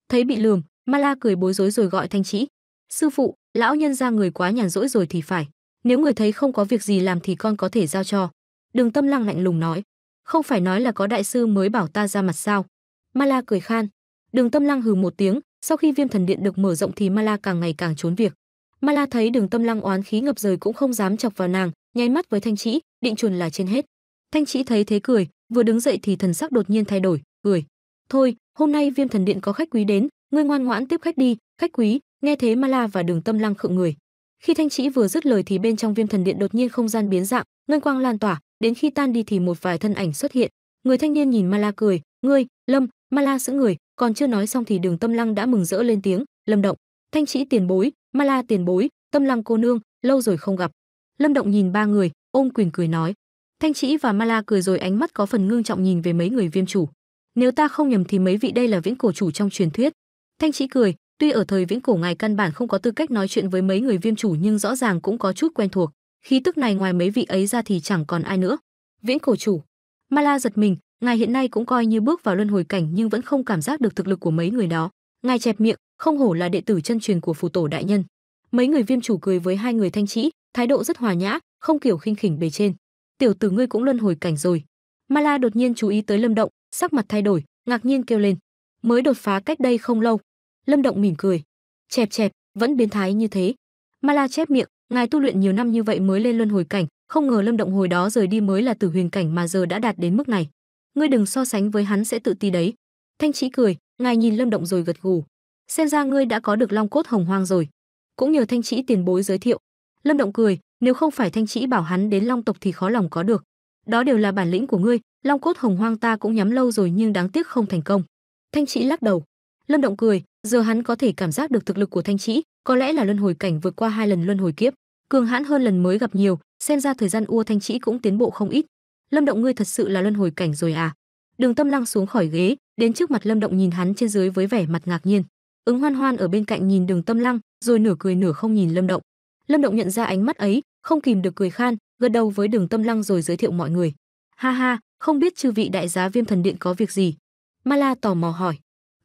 Thấy bị lườm, Ma La cười bối rối rồi gọi Thanh Trĩ. "Sư phụ, lão nhân ra người quá nhàn rỗi rồi thì phải, nếu người thấy không có việc gì làm thì con có thể giao cho." Đường Tâm Lăng lạnh lùng nói. "Không phải nói là có đại sư mới bảo ta ra mặt sao?" Ma La cười khan. Đường Tâm Lăng hừ một tiếng, sau khi Viêm Thần Điện được mở rộng thì Ma La càng ngày càng trốn việc. Ma La thấy Đường Tâm Lăng oán khí ngập trời cũng không dám chọc vào nàng, nháy mắt với Thanh Trĩ, định chuồn là trên hết thanh trí thấy thế cười vừa đứng dậy thì thần sắc đột nhiên thay đổi cười thôi hôm nay viêm thần điện có khách quý đến ngươi ngoan ngoãn tiếp khách đi khách quý nghe thế ma la và đường tâm lăng khựng người khi thanh trĩ vừa dứt lời thì bên trong viêm thần điện đột nhiên không gian biến dạng ngân quang lan tỏa đến khi tan đi thì một vài thân ảnh xuất hiện người thanh niên nhìn ma la cười ngươi lâm ma la giữ người còn chưa nói xong thì đường tâm lăng đã mừng rỡ lên tiếng lâm động thanh trĩ tiền bối ma la tiền bối tâm lăng cô nương lâu rồi không gặp lâm động nhìn ba người ôm quyền cười nói Thanh Chỉ và Mala cười rồi ánh mắt có phần ngưng trọng nhìn về mấy người viêm chủ. Nếu ta không nhầm thì mấy vị đây là viễn cổ chủ trong truyền thuyết. Thanh Chỉ cười, tuy ở thời viễn cổ ngài căn bản không có tư cách nói chuyện với mấy người viêm chủ nhưng rõ ràng cũng có chút quen thuộc, khí tức này ngoài mấy vị ấy ra thì chẳng còn ai nữa. Viễn cổ chủ. Mala giật mình, ngài hiện nay cũng coi như bước vào luân hồi cảnh nhưng vẫn không cảm giác được thực lực của mấy người đó. Ngài chẹp miệng, không hổ là đệ tử chân truyền của phù tổ đại nhân. Mấy người viêm chủ cười với hai người Thanh Chỉ, thái độ rất hòa nhã, không kiểu khinh khỉnh bề trên tiểu tử ngươi cũng luân hồi cảnh rồi mala đột nhiên chú ý tới lâm động sắc mặt thay đổi ngạc nhiên kêu lên mới đột phá cách đây không lâu lâm động mỉm cười chẹp chẹp vẫn biến thái như thế mala chép miệng ngài tu luyện nhiều năm như vậy mới lên luân hồi cảnh không ngờ lâm động hồi đó rời đi mới là tử huyền cảnh mà giờ đã đạt đến mức này ngươi đừng so sánh với hắn sẽ tự ti đấy thanh trí cười ngài nhìn lâm động rồi gật gù xem ra ngươi đã có được long cốt hồng hoang rồi cũng nhờ thanh trí tiền bối giới thiệu lâm động cười nếu không phải thanh trĩ bảo hắn đến long tộc thì khó lòng có được đó đều là bản lĩnh của ngươi long cốt hồng hoang ta cũng nhắm lâu rồi nhưng đáng tiếc không thành công thanh trĩ lắc đầu lâm động cười giờ hắn có thể cảm giác được thực lực của thanh trĩ có lẽ là luân hồi cảnh vượt qua hai lần luân hồi kiếp cường hãn hơn lần mới gặp nhiều xem ra thời gian ua thanh trĩ cũng tiến bộ không ít lâm động ngươi thật sự là luân hồi cảnh rồi à đường tâm lăng xuống khỏi ghế đến trước mặt lâm động nhìn hắn trên dưới với vẻ mặt ngạc nhiên ứng hoan hoan ở bên cạnh nhìn đường tâm lăng rồi nửa cười nửa không nhìn lâm động lâm động nhận ra ánh mắt ấy không kìm được cười khan, gật đầu với Đường Tâm Lăng rồi giới thiệu mọi người. "Ha ha, không biết chư vị đại giá Viêm Thần Điện có việc gì?" Ma La tò mò hỏi.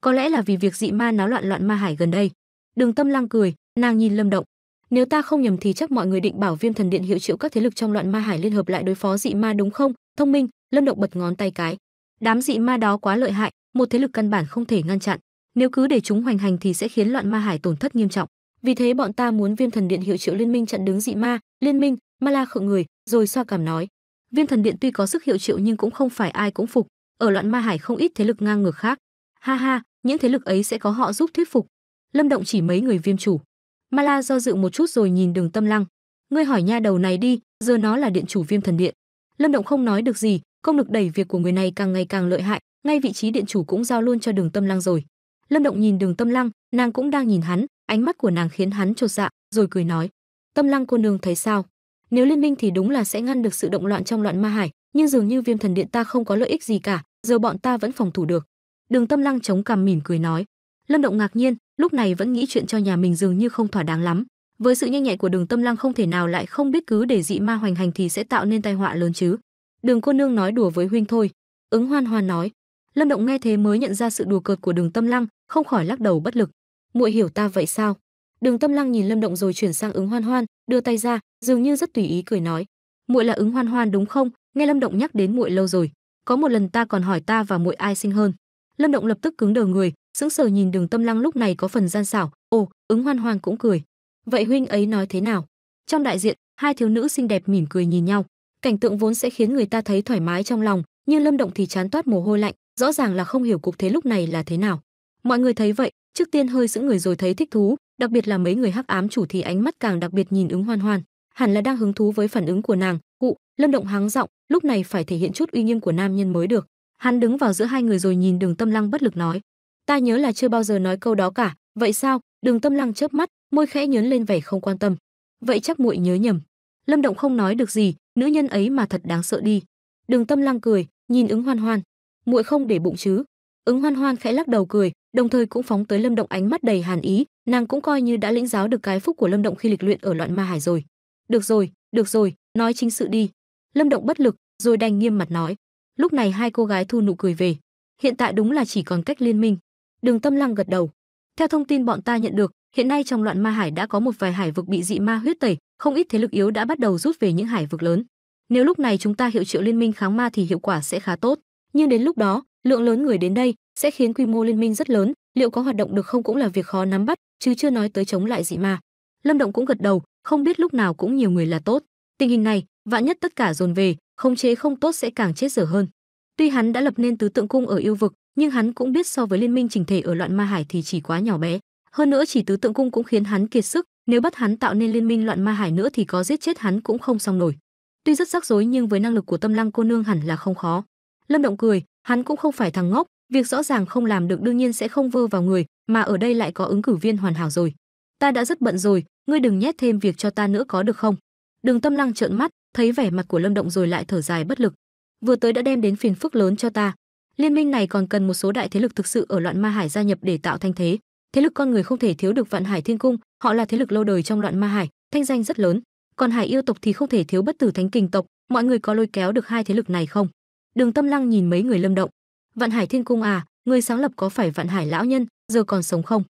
"Có lẽ là vì việc dị ma náo loạn loạn ma hải gần đây." Đường Tâm Lăng cười, nàng nhìn Lâm Động. "Nếu ta không nhầm thì chắc mọi người định bảo Viêm Thần Điện hiệu triệu các thế lực trong loạn ma hải liên hợp lại đối phó dị ma đúng không?" Thông minh, Lâm Động bật ngón tay cái. "Đám dị ma đó quá lợi hại, một thế lực căn bản không thể ngăn chặn. Nếu cứ để chúng hoành hành thì sẽ khiến loạn ma hải tổn thất nghiêm trọng." vì thế bọn ta muốn viêm thần điện hiệu triệu liên minh chặn đứng dị ma liên minh ma la khượng người rồi xoa cảm nói viêm thần điện tuy có sức hiệu triệu nhưng cũng không phải ai cũng phục ở loạn ma hải không ít thế lực ngang ngược khác ha ha những thế lực ấy sẽ có họ giúp thuyết phục lâm động chỉ mấy người viêm chủ ma la do dự một chút rồi nhìn đường tâm lăng ngươi hỏi nha đầu này đi giờ nó là điện chủ viêm thần điện lâm động không nói được gì công lực đẩy việc của người này càng ngày càng lợi hại ngay vị trí điện chủ cũng giao luôn cho đường tâm lăng rồi lâm động nhìn đường tâm lăng nàng cũng đang nhìn hắn Ánh mắt của nàng khiến hắn chột dạ, rồi cười nói: "Tâm Lăng cô nương thấy sao? Nếu liên minh thì đúng là sẽ ngăn được sự động loạn trong loạn ma hải, nhưng dường như Viêm Thần Điện ta không có lợi ích gì cả, giờ bọn ta vẫn phòng thủ được." Đường Tâm Lăng chống cằm mỉm cười nói. Lâm Động ngạc nhiên, lúc này vẫn nghĩ chuyện cho nhà mình dường như không thỏa đáng lắm. Với sự nhanh nhạy của Đường Tâm Lăng không thể nào lại không biết cứ để dị ma hoành hành thì sẽ tạo nên tai họa lớn chứ. Đường cô nương nói đùa với huynh thôi." Ứng Hoan Hoan nói. Lâm Động nghe thế mới nhận ra sự đùa cợt của Đường Tâm Lăng, không khỏi lắc đầu bất lực muội hiểu ta vậy sao đường tâm lăng nhìn lâm động rồi chuyển sang ứng hoan hoan đưa tay ra dường như rất tùy ý cười nói muội là ứng hoan hoan đúng không nghe lâm động nhắc đến muội lâu rồi có một lần ta còn hỏi ta và muội ai sinh hơn lâm động lập tức cứng đờ người sững sờ nhìn đường tâm lăng lúc này có phần gian xảo ồ ứng hoan hoan cũng cười vậy huynh ấy nói thế nào trong đại diện hai thiếu nữ xinh đẹp mỉm cười nhìn nhau cảnh tượng vốn sẽ khiến người ta thấy thoải mái trong lòng nhưng lâm động thì chán toát mồ hôi lạnh rõ ràng là không hiểu cục thế lúc này là thế nào mọi người thấy vậy trước tiên hơi giữ người rồi thấy thích thú đặc biệt là mấy người hắc ám chủ thì ánh mắt càng đặc biệt nhìn ứng hoan hoan hẳn là đang hứng thú với phản ứng của nàng cụ lâm động háng giọng lúc này phải thể hiện chút uy nghiêm của nam nhân mới được hắn đứng vào giữa hai người rồi nhìn đường tâm lăng bất lực nói ta nhớ là chưa bao giờ nói câu đó cả vậy sao đường tâm lăng chớp mắt môi khẽ nhớn lên vẻ không quan tâm vậy chắc muội nhớ nhầm lâm động không nói được gì nữ nhân ấy mà thật đáng sợ đi đường tâm lăng cười nhìn ứng hoan hoan muội không để bụng chứ ứng hoan hoan khẽ lắc đầu cười đồng thời cũng phóng tới Lâm Động ánh mắt đầy hàn ý, nàng cũng coi như đã lĩnh giáo được cái phúc của Lâm Động khi lịch luyện ở loạn ma hải rồi. Được rồi, được rồi, nói chính sự đi. Lâm Động bất lực, rồi đành nghiêm mặt nói. Lúc này hai cô gái thu nụ cười về. Hiện tại đúng là chỉ còn cách liên minh. Đường Tâm Lăng gật đầu. Theo thông tin bọn ta nhận được, hiện nay trong loạn ma hải đã có một vài hải vực bị dị ma huyết tẩy, không ít thế lực yếu đã bắt đầu rút về những hải vực lớn. Nếu lúc này chúng ta hiệu triệu liên minh kháng ma thì hiệu quả sẽ khá tốt, nhưng đến lúc đó, lượng lớn người đến đây, sẽ khiến quy mô liên minh rất lớn, liệu có hoạt động được không cũng là việc khó nắm bắt, chứ chưa nói tới chống lại dị ma. Lâm Động cũng gật đầu, không biết lúc nào cũng nhiều người là tốt. Tình hình này, vạn nhất tất cả dồn về, khống chế không tốt sẽ càng chết dở hơn. Tuy hắn đã lập nên tứ tượng cung ở yêu vực, nhưng hắn cũng biết so với liên minh chỉnh thể ở loạn ma hải thì chỉ quá nhỏ bé. Hơn nữa chỉ tứ tượng cung cũng khiến hắn kiệt sức, nếu bắt hắn tạo nên liên minh loạn ma hải nữa thì có giết chết hắn cũng không xong nổi. Tuy rất rắc rối nhưng với năng lực của Tâm Lăng cô nương hẳn là không khó. Lâm Động cười, hắn cũng không phải thằng ngốc, việc rõ ràng không làm được đương nhiên sẽ không vơ vào người mà ở đây lại có ứng cử viên hoàn hảo rồi ta đã rất bận rồi ngươi đừng nhét thêm việc cho ta nữa có được không đường tâm lăng trợn mắt thấy vẻ mặt của lâm động rồi lại thở dài bất lực vừa tới đã đem đến phiền phức lớn cho ta liên minh này còn cần một số đại thế lực thực sự ở loạn ma hải gia nhập để tạo thanh thế thế lực con người không thể thiếu được vạn hải thiên cung họ là thế lực lâu đời trong loạn ma hải thanh danh rất lớn còn hải yêu tộc thì không thể thiếu bất tử thánh kình tộc mọi người có lôi kéo được hai thế lực này không đường tâm lăng nhìn mấy người lâm động vạn hải thiên cung à người sáng lập có phải vạn hải lão nhân giờ còn sống không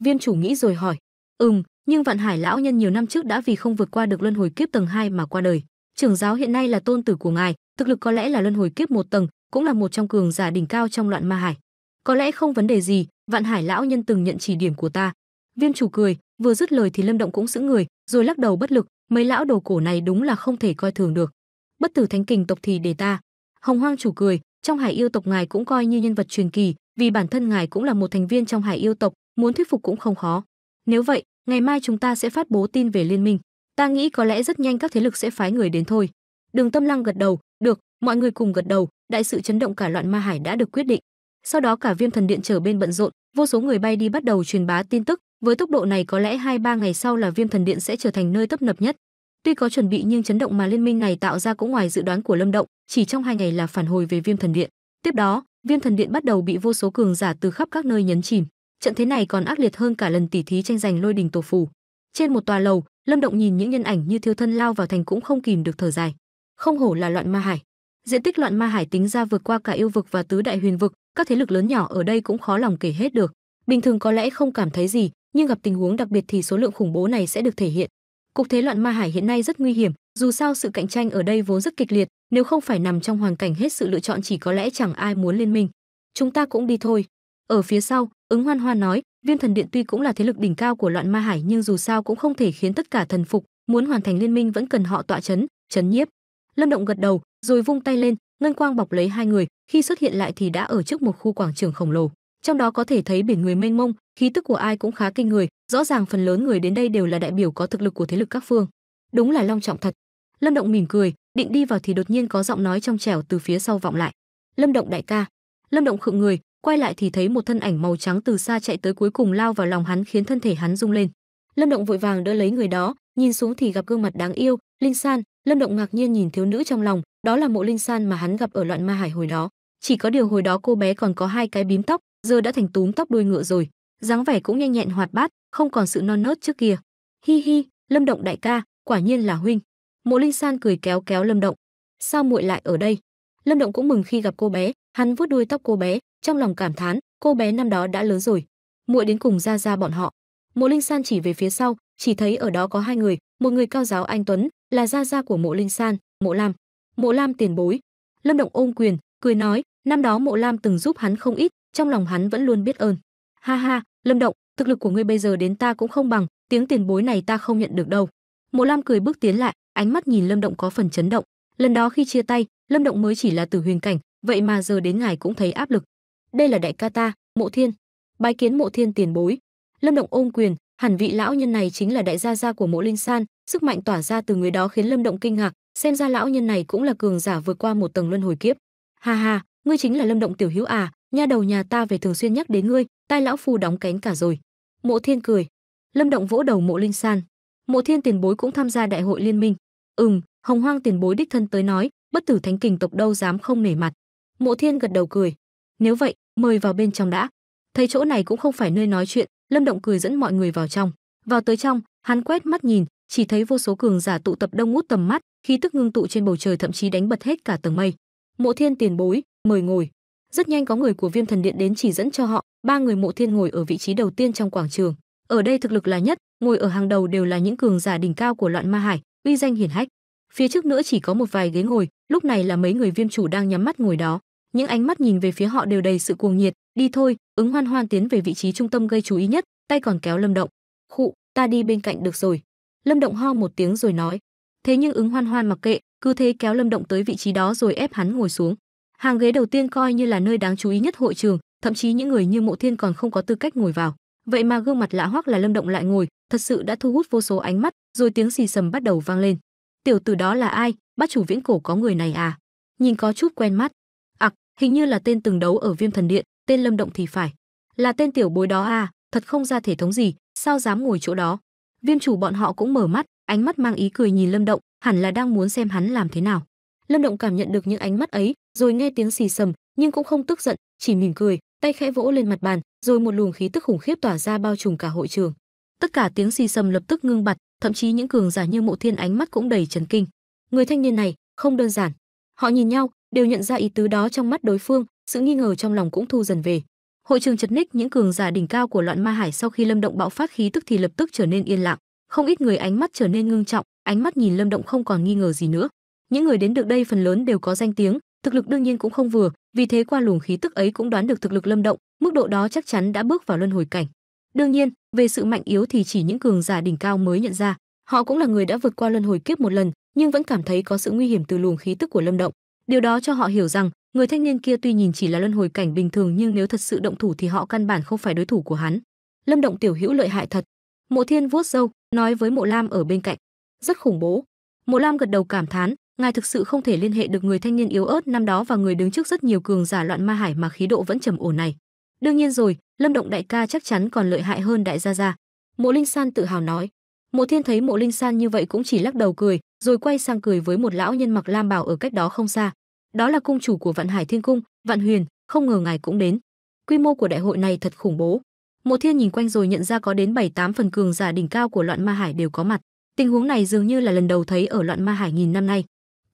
viêm chủ nghĩ rồi hỏi ừm nhưng vạn hải lão nhân nhiều năm trước đã vì không vượt qua được luân hồi kiếp tầng 2 mà qua đời trưởng giáo hiện nay là tôn tử của ngài thực lực có lẽ là luân hồi kiếp một tầng cũng là một trong cường giả đỉnh cao trong loạn ma hải có lẽ không vấn đề gì vạn hải lão nhân từng nhận chỉ điểm của ta viêm chủ cười vừa dứt lời thì lâm động cũng sững người rồi lắc đầu bất lực mấy lão đồ cổ này đúng là không thể coi thường được bất tử thánh kình tộc thì để ta hồng hoang chủ cười trong hải yêu tộc ngài cũng coi như nhân vật truyền kỳ vì bản thân ngài cũng là một thành viên trong hải yêu tộc muốn thuyết phục cũng không khó nếu vậy ngày mai chúng ta sẽ phát bố tin về liên minh ta nghĩ có lẽ rất nhanh các thế lực sẽ phái người đến thôi đường tâm lăng gật đầu được mọi người cùng gật đầu đại sự chấn động cả loạn ma hải đã được quyết định sau đó cả viêm thần điện trở bên bận rộn vô số người bay đi bắt đầu truyền bá tin tức với tốc độ này có lẽ hai ba ngày sau là viêm thần điện sẽ trở thành nơi tấp nập nhất Tuy có chuẩn bị nhưng chấn động mà liên minh này tạo ra cũng ngoài dự đoán của Lâm Động, chỉ trong hai ngày là phản hồi về Viêm Thần Điện. Tiếp đó, Viêm Thần Điện bắt đầu bị vô số cường giả từ khắp các nơi nhấn chìm. Trận thế này còn ác liệt hơn cả lần tỉ thí tranh giành Lôi Đình Tổ Phù. Trên một tòa lầu, Lâm Động nhìn những nhân ảnh như thiêu thân lao vào thành cũng không kìm được thở dài. Không hổ là loạn ma hải. Diện tích loạn ma hải tính ra vượt qua cả yêu vực và tứ đại huyền vực, các thế lực lớn nhỏ ở đây cũng khó lòng kể hết được. Bình thường có lẽ không cảm thấy gì, nhưng gặp tình huống đặc biệt thì số lượng khủng bố này sẽ được thể hiện, Cục thế loạn ma hải hiện nay rất nguy hiểm, dù sao sự cạnh tranh ở đây vốn rất kịch liệt, nếu không phải nằm trong hoàn cảnh hết sự lựa chọn chỉ có lẽ chẳng ai muốn liên minh. Chúng ta cũng đi thôi. Ở phía sau, ứng hoan hoa nói, viêm thần điện tuy cũng là thế lực đỉnh cao của loạn ma hải nhưng dù sao cũng không thể khiến tất cả thần phục, muốn hoàn thành liên minh vẫn cần họ tọa chấn, chấn nhiếp. Lâm Động gật đầu, rồi vung tay lên, ngân quang bọc lấy hai người, khi xuất hiện lại thì đã ở trước một khu quảng trường khổng lồ trong đó có thể thấy biển người mênh mông khí tức của ai cũng khá kinh người rõ ràng phần lớn người đến đây đều là đại biểu có thực lực của thế lực các phương đúng là long trọng thật lâm động mỉm cười định đi vào thì đột nhiên có giọng nói trong trẻo từ phía sau vọng lại lâm động đại ca lâm động khựng người quay lại thì thấy một thân ảnh màu trắng từ xa chạy tới cuối cùng lao vào lòng hắn khiến thân thể hắn rung lên lâm động vội vàng đỡ lấy người đó nhìn xuống thì gặp gương mặt đáng yêu linh san lâm động ngạc nhiên nhìn thiếu nữ trong lòng đó là mộ linh san mà hắn gặp ở loạn ma hải hồi đó chỉ có điều hồi đó cô bé còn có hai cái bím tóc giờ đã thành túm tóc đuôi ngựa rồi dáng vẻ cũng nhanh nhẹn hoạt bát không còn sự non nớt trước kia hi hi lâm động đại ca quả nhiên là huynh mộ linh san cười kéo kéo lâm động sao muội lại ở đây lâm động cũng mừng khi gặp cô bé hắn vuốt đuôi tóc cô bé trong lòng cảm thán cô bé năm đó đã lớn rồi muội đến cùng ra ra bọn họ mộ linh san chỉ về phía sau chỉ thấy ở đó có hai người một người cao giáo anh tuấn là gia gia của mộ linh san mộ lam mộ lam tiền bối lâm động ôm quyền cười nói năm đó mộ lam từng giúp hắn không ít trong lòng hắn vẫn luôn biết ơn. Ha ha, Lâm Động, thực lực của ngươi bây giờ đến ta cũng không bằng, tiếng tiền bối này ta không nhận được đâu. Mộ Lam cười bước tiến lại, ánh mắt nhìn Lâm Động có phần chấn động. Lần đó khi chia tay, Lâm Động mới chỉ là tử huyền cảnh, vậy mà giờ đến ngài cũng thấy áp lực. Đây là đại ca ta, Mộ Thiên. Bái kiến Mộ Thiên tiền bối. Lâm Động ôm quyền, hẳn vị lão nhân này chính là đại gia gia của Mộ Linh San, sức mạnh tỏa ra từ người đó khiến Lâm Động kinh ngạc, xem ra lão nhân này cũng là cường giả vượt qua một tầng luân hồi kiếp. Ha ha, ngươi chính là Lâm Động tiểu hữu à, nha đầu nhà ta về thường xuyên nhắc đến ngươi tai lão phu đóng cánh cả rồi mộ thiên cười lâm động vỗ đầu mộ linh san mộ thiên tiền bối cũng tham gia đại hội liên minh ừm hồng hoang tiền bối đích thân tới nói bất tử thánh kình tộc đâu dám không nể mặt mộ thiên gật đầu cười nếu vậy mời vào bên trong đã thấy chỗ này cũng không phải nơi nói chuyện lâm động cười dẫn mọi người vào trong vào tới trong hắn quét mắt nhìn chỉ thấy vô số cường giả tụ tập đông út tầm mắt khí tức ngưng tụ trên bầu trời thậm chí đánh bật hết cả tầng mây mộ thiên tiền bối mời ngồi rất nhanh có người của viêm thần điện đến chỉ dẫn cho họ ba người mộ thiên ngồi ở vị trí đầu tiên trong quảng trường ở đây thực lực là nhất ngồi ở hàng đầu đều là những cường giả đỉnh cao của loạn ma hải uy danh hiển hách phía trước nữa chỉ có một vài ghế ngồi lúc này là mấy người viêm chủ đang nhắm mắt ngồi đó những ánh mắt nhìn về phía họ đều đầy sự cuồng nhiệt đi thôi ứng hoan hoan tiến về vị trí trung tâm gây chú ý nhất tay còn kéo lâm động khụ ta đi bên cạnh được rồi lâm động ho một tiếng rồi nói thế nhưng ứng hoan hoan mặc kệ cứ thế kéo lâm động tới vị trí đó rồi ép hắn ngồi xuống Hàng ghế đầu tiên coi như là nơi đáng chú ý nhất hội trường, thậm chí những người như Mộ Thiên còn không có tư cách ngồi vào. Vậy mà gương mặt lạ hoắc là Lâm Động lại ngồi, thật sự đã thu hút vô số ánh mắt, rồi tiếng xì sầm bắt đầu vang lên. Tiểu tử đó là ai? Bác chủ viễn cổ có người này à? Nhìn có chút quen mắt. Ặc, hình như là tên từng đấu ở Viêm Thần Điện, tên Lâm Động thì phải. Là tên tiểu bối đó à, thật không ra thể thống gì, sao dám ngồi chỗ đó? Viêm chủ bọn họ cũng mở mắt, ánh mắt mang ý cười nhìn Lâm Động, hẳn là đang muốn xem hắn làm thế nào. Lâm Động cảm nhận được những ánh mắt ấy, rồi nghe tiếng xì sầm nhưng cũng không tức giận chỉ mỉm cười tay khẽ vỗ lên mặt bàn rồi một luồng khí tức khủng khiếp tỏa ra bao trùm cả hội trường tất cả tiếng xì sầm lập tức ngưng bặt thậm chí những cường giả như mộ thiên ánh mắt cũng đầy chấn kinh người thanh niên này không đơn giản họ nhìn nhau đều nhận ra ý tứ đó trong mắt đối phương sự nghi ngờ trong lòng cũng thu dần về hội trường chật ních những cường giả đỉnh cao của loạn ma hải sau khi lâm động bạo phát khí tức thì lập tức trở nên yên lặng không ít người ánh mắt trở nên ngưng trọng ánh mắt nhìn lâm động không còn nghi ngờ gì nữa những người đến được đây phần lớn đều có danh tiếng thực lực đương nhiên cũng không vừa vì thế qua luồng khí tức ấy cũng đoán được thực lực lâm động mức độ đó chắc chắn đã bước vào luân hồi cảnh đương nhiên về sự mạnh yếu thì chỉ những cường giả đỉnh cao mới nhận ra họ cũng là người đã vượt qua luân hồi kiếp một lần nhưng vẫn cảm thấy có sự nguy hiểm từ luồng khí tức của lâm động điều đó cho họ hiểu rằng người thanh niên kia tuy nhìn chỉ là luân hồi cảnh bình thường nhưng nếu thật sự động thủ thì họ căn bản không phải đối thủ của hắn lâm động tiểu hữu lợi hại thật mộ thiên vuốt râu nói với mộ lam ở bên cạnh rất khủng bố mộ lam gật đầu cảm thán ngài thực sự không thể liên hệ được người thanh niên yếu ớt năm đó và người đứng trước rất nhiều cường giả loạn ma hải mà khí độ vẫn trầm ổn này. Đương nhiên rồi, Lâm Động đại ca chắc chắn còn lợi hại hơn đại gia gia. Mộ Linh San tự hào nói. Mộ Thiên thấy Mộ Linh San như vậy cũng chỉ lắc đầu cười, rồi quay sang cười với một lão nhân mặc lam bào ở cách đó không xa. Đó là cung chủ của Vạn Hải Thiên Cung, Vạn Huyền, không ngờ ngài cũng đến. Quy mô của đại hội này thật khủng bố. Mộ Thiên nhìn quanh rồi nhận ra có đến 7, 8 phần cường giả đỉnh cao của loạn ma hải đều có mặt. Tình huống này dường như là lần đầu thấy ở loạn ma hải nghìn năm nay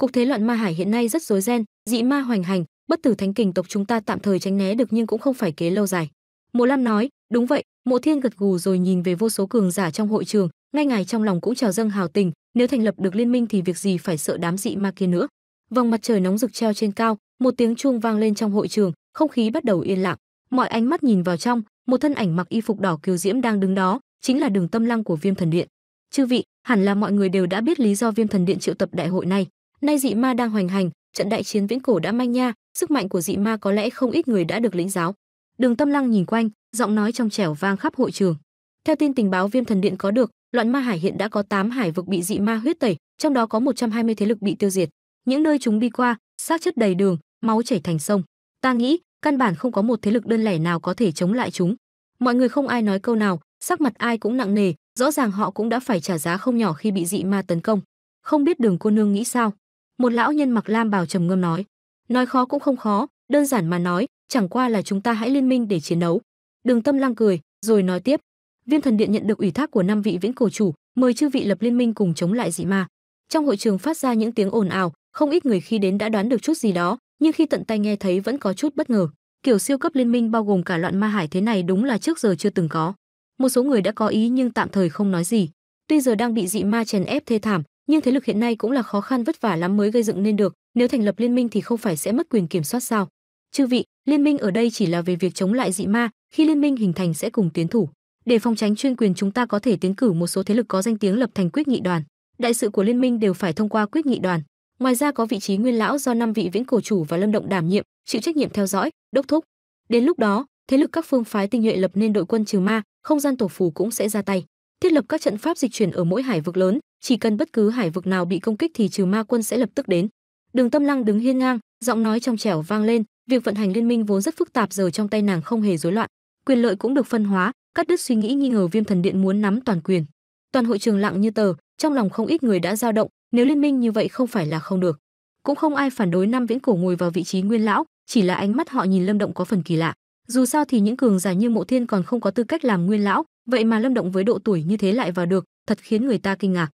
cục thế loạn ma hải hiện nay rất rối ren dị ma hoành hành bất tử thánh kình tộc chúng ta tạm thời tránh né được nhưng cũng không phải kế lâu dài mộ lam nói đúng vậy mộ thiên gật gù rồi nhìn về vô số cường giả trong hội trường ngay ngày trong lòng cũng trào dâng hào tình nếu thành lập được liên minh thì việc gì phải sợ đám dị ma kia nữa vòng mặt trời nóng rực treo trên cao một tiếng chuông vang lên trong hội trường không khí bắt đầu yên lặng mọi ánh mắt nhìn vào trong một thân ảnh mặc y phục đỏ kiều diễm đang đứng đó chính là đường tâm lăng của viêm thần điện chư vị hẳn là mọi người đều đã biết lý do viêm thần điện triệu tập đại hội này Nay dị ma đang hoành hành, trận đại chiến viễn cổ đã manh nha, sức mạnh của dị ma có lẽ không ít người đã được lĩnh giáo. Đường Tâm Lăng nhìn quanh, giọng nói trong trẻo vang khắp hội trường. Theo tin tình báo Viêm Thần Điện có được, loạn ma hải hiện đã có 8 hải vực bị dị ma huyết tẩy, trong đó có 120 thế lực bị tiêu diệt. Những nơi chúng đi qua, xác chất đầy đường, máu chảy thành sông. Ta nghĩ, căn bản không có một thế lực đơn lẻ nào có thể chống lại chúng. Mọi người không ai nói câu nào, sắc mặt ai cũng nặng nề, rõ ràng họ cũng đã phải trả giá không nhỏ khi bị dị ma tấn công. Không biết Đường cô nương nghĩ sao? một lão nhân mặc lam bào trầm ngâm nói nói khó cũng không khó đơn giản mà nói chẳng qua là chúng ta hãy liên minh để chiến đấu đường tâm lăng cười rồi nói tiếp Viên thần điện nhận được ủy thác của năm vị viễn cổ chủ mời chư vị lập liên minh cùng chống lại dị ma trong hội trường phát ra những tiếng ồn ào không ít người khi đến đã đoán được chút gì đó nhưng khi tận tay nghe thấy vẫn có chút bất ngờ kiểu siêu cấp liên minh bao gồm cả loạn ma hải thế này đúng là trước giờ chưa từng có một số người đã có ý nhưng tạm thời không nói gì tuy giờ đang bị dị ma chèn ép thê thảm nhưng thế lực hiện nay cũng là khó khăn vất vả lắm mới gây dựng nên được nếu thành lập liên minh thì không phải sẽ mất quyền kiểm soát sao chư vị liên minh ở đây chỉ là về việc chống lại dị ma khi liên minh hình thành sẽ cùng tiến thủ để phòng tránh chuyên quyền chúng ta có thể tiến cử một số thế lực có danh tiếng lập thành quyết nghị đoàn đại sự của liên minh đều phải thông qua quyết nghị đoàn ngoài ra có vị trí nguyên lão do năm vị viễn cổ chủ và lâm động đảm nhiệm chịu trách nhiệm theo dõi đốc thúc đến lúc đó thế lực các phương phái tinh nhuệ lập nên đội quân trừ ma không gian tổ phù cũng sẽ ra tay thiết lập các trận pháp dịch chuyển ở mỗi hải vực lớn chỉ cần bất cứ hải vực nào bị công kích thì trừ ma quân sẽ lập tức đến đường tâm lăng đứng hiên ngang giọng nói trong trẻo vang lên việc vận hành liên minh vốn rất phức tạp giờ trong tay nàng không hề rối loạn quyền lợi cũng được phân hóa cắt đứt suy nghĩ nghi ngờ viêm thần điện muốn nắm toàn quyền toàn hội trường lặng như tờ trong lòng không ít người đã dao động nếu liên minh như vậy không phải là không được cũng không ai phản đối năm viễn cổ ngồi vào vị trí nguyên lão chỉ là ánh mắt họ nhìn lâm động có phần kỳ lạ dù sao thì những cường giả như mộ thiên còn không có tư cách làm nguyên lão vậy mà lâm động với độ tuổi như thế lại vào được thật khiến người ta kinh ngạc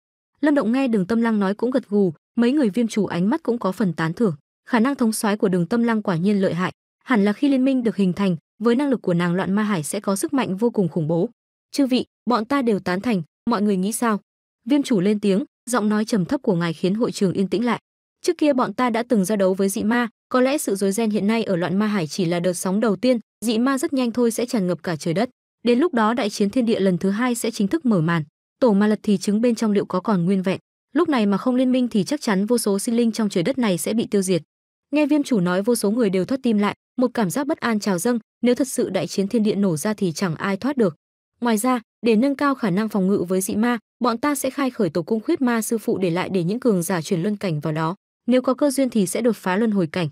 lâm động nghe đường tâm lăng nói cũng gật gù mấy người viêm chủ ánh mắt cũng có phần tán thưởng khả năng thống soái của đường tâm lăng quả nhiên lợi hại hẳn là khi liên minh được hình thành với năng lực của nàng loạn ma hải sẽ có sức mạnh vô cùng khủng bố chư vị bọn ta đều tán thành mọi người nghĩ sao viêm chủ lên tiếng giọng nói trầm thấp của ngài khiến hội trường yên tĩnh lại trước kia bọn ta đã từng ra đấu với dị ma có lẽ sự rối ren hiện nay ở loạn ma hải chỉ là đợt sóng đầu tiên dị ma rất nhanh thôi sẽ tràn ngập cả trời đất đến lúc đó đại chiến thiên địa lần thứ hai sẽ chính thức mở màn tổ ma lật thì trứng bên trong liệu có còn nguyên vẹn lúc này mà không liên minh thì chắc chắn vô số sinh linh trong trời đất này sẽ bị tiêu diệt nghe viêm chủ nói vô số người đều thoát tim lại một cảm giác bất an trào dâng nếu thật sự đại chiến thiên địa nổ ra thì chẳng ai thoát được ngoài ra để nâng cao khả năng phòng ngự với dị ma bọn ta sẽ khai khởi tổ cung khuyết ma sư phụ để lại để những cường giả chuyển luân cảnh vào đó nếu có cơ duyên thì sẽ đột phá luân hồi cảnh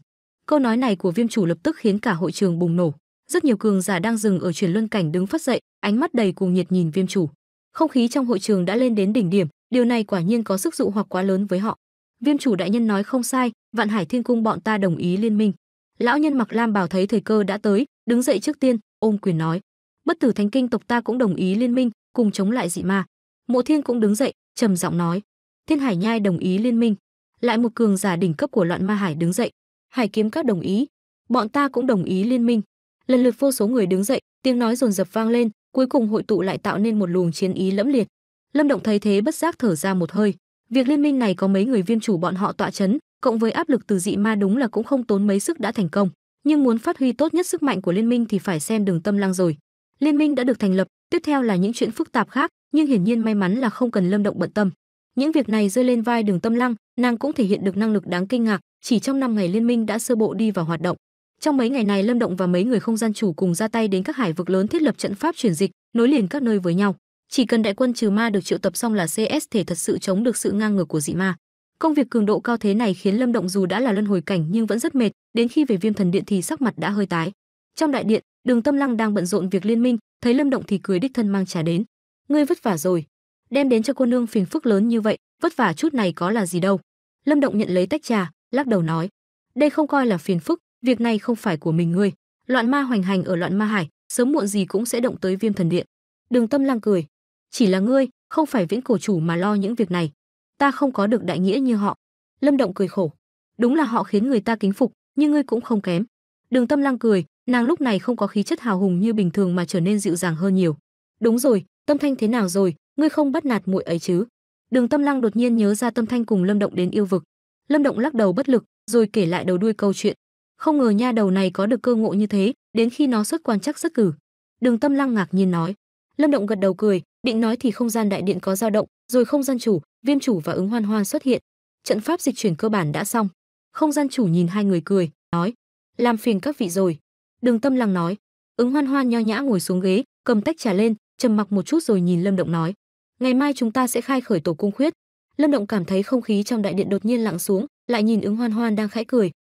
câu nói này của viêm chủ lập tức khiến cả hội trường bùng nổ rất nhiều cường giả đang dừng ở chuyển luân cảnh đứng phát dậy ánh mắt đầy cuồng nhiệt nhìn viêm chủ không khí trong hội trường đã lên đến đỉnh điểm, điều này quả nhiên có sức dụ hoặc quá lớn với họ. Viêm chủ đại nhân nói không sai, Vạn Hải Thiên Cung bọn ta đồng ý liên minh. Lão nhân mặc lam bảo thấy thời cơ đã tới, đứng dậy trước tiên, ôm quyền nói: "Bất tử thánh kinh tộc ta cũng đồng ý liên minh, cùng chống lại dị ma." Mộ Thiên cũng đứng dậy, trầm giọng nói: "Thiên Hải Nhai đồng ý liên minh." Lại một cường giả đỉnh cấp của loạn ma hải đứng dậy, "Hải kiếm các đồng ý, bọn ta cũng đồng ý liên minh." Lần lượt vô số người đứng dậy, tiếng nói dồn dập vang lên, cuối cùng hội tụ lại tạo nên một luồng chiến ý lẫm liệt. Lâm Động thấy thế bất giác thở ra một hơi, việc liên minh này có mấy người viên chủ bọn họ tọa chấn, cộng với áp lực từ dị ma đúng là cũng không tốn mấy sức đã thành công, nhưng muốn phát huy tốt nhất sức mạnh của liên minh thì phải xem Đường Tâm Lăng rồi. Liên minh đã được thành lập, tiếp theo là những chuyện phức tạp khác, nhưng hiển nhiên may mắn là không cần Lâm Động bận tâm. Những việc này rơi lên vai Đường Tâm Lăng, nàng cũng thể hiện được năng lực đáng kinh ngạc, chỉ trong năm ngày liên minh đã sơ bộ đi vào hoạt động. Trong mấy ngày này Lâm Động và mấy người không gian chủ cùng ra tay đến các hải vực lớn thiết lập trận pháp chuyển dịch, nối liền các nơi với nhau. Chỉ cần đại quân trừ ma được triệu tập xong là CS thể thật sự chống được sự ngang ngược của dị ma. Công việc cường độ cao thế này khiến Lâm Động dù đã là luân hồi cảnh nhưng vẫn rất mệt, đến khi về Viêm Thần Điện thì sắc mặt đã hơi tái. Trong đại điện, Đường Tâm Lăng đang bận rộn việc liên minh, thấy Lâm Động thì cười đích thân mang trà đến. "Ngươi vất vả rồi, đem đến cho cô nương phiền phức lớn như vậy, vất vả chút này có là gì đâu." Lâm Động nhận lấy tách trà, lắc đầu nói, "Đây không coi là phiền phức, việc này không phải của mình ngươi loạn ma hoành hành ở loạn ma hải sớm muộn gì cũng sẽ động tới viêm thần điện đường tâm lang cười chỉ là ngươi không phải viễn cổ chủ mà lo những việc này ta không có được đại nghĩa như họ lâm động cười khổ đúng là họ khiến người ta kính phục nhưng ngươi cũng không kém đường tâm lang cười nàng lúc này không có khí chất hào hùng như bình thường mà trở nên dịu dàng hơn nhiều đúng rồi tâm thanh thế nào rồi ngươi không bắt nạt muội ấy chứ đường tâm Lang đột nhiên nhớ ra tâm thanh cùng lâm động đến yêu vực lâm động lắc đầu bất lực rồi kể lại đầu đuôi câu chuyện không ngờ nha đầu này có được cơ ngộ như thế đến khi nó xuất quan chắc rất cử đường tâm lăng ngạc nhiên nói lâm động gật đầu cười định nói thì không gian đại điện có dao động rồi không gian chủ viêm chủ và ứng hoan hoan xuất hiện trận pháp dịch chuyển cơ bản đã xong không gian chủ nhìn hai người cười nói làm phiền các vị rồi đường tâm lăng nói ứng hoan hoan nho nhã ngồi xuống ghế cầm tách trà lên trầm mặc một chút rồi nhìn lâm động nói ngày mai chúng ta sẽ khai khởi tổ cung khuyết lâm động cảm thấy không khí trong đại điện đột nhiên lặng xuống lại nhìn ứng hoan hoan đang khẽ cười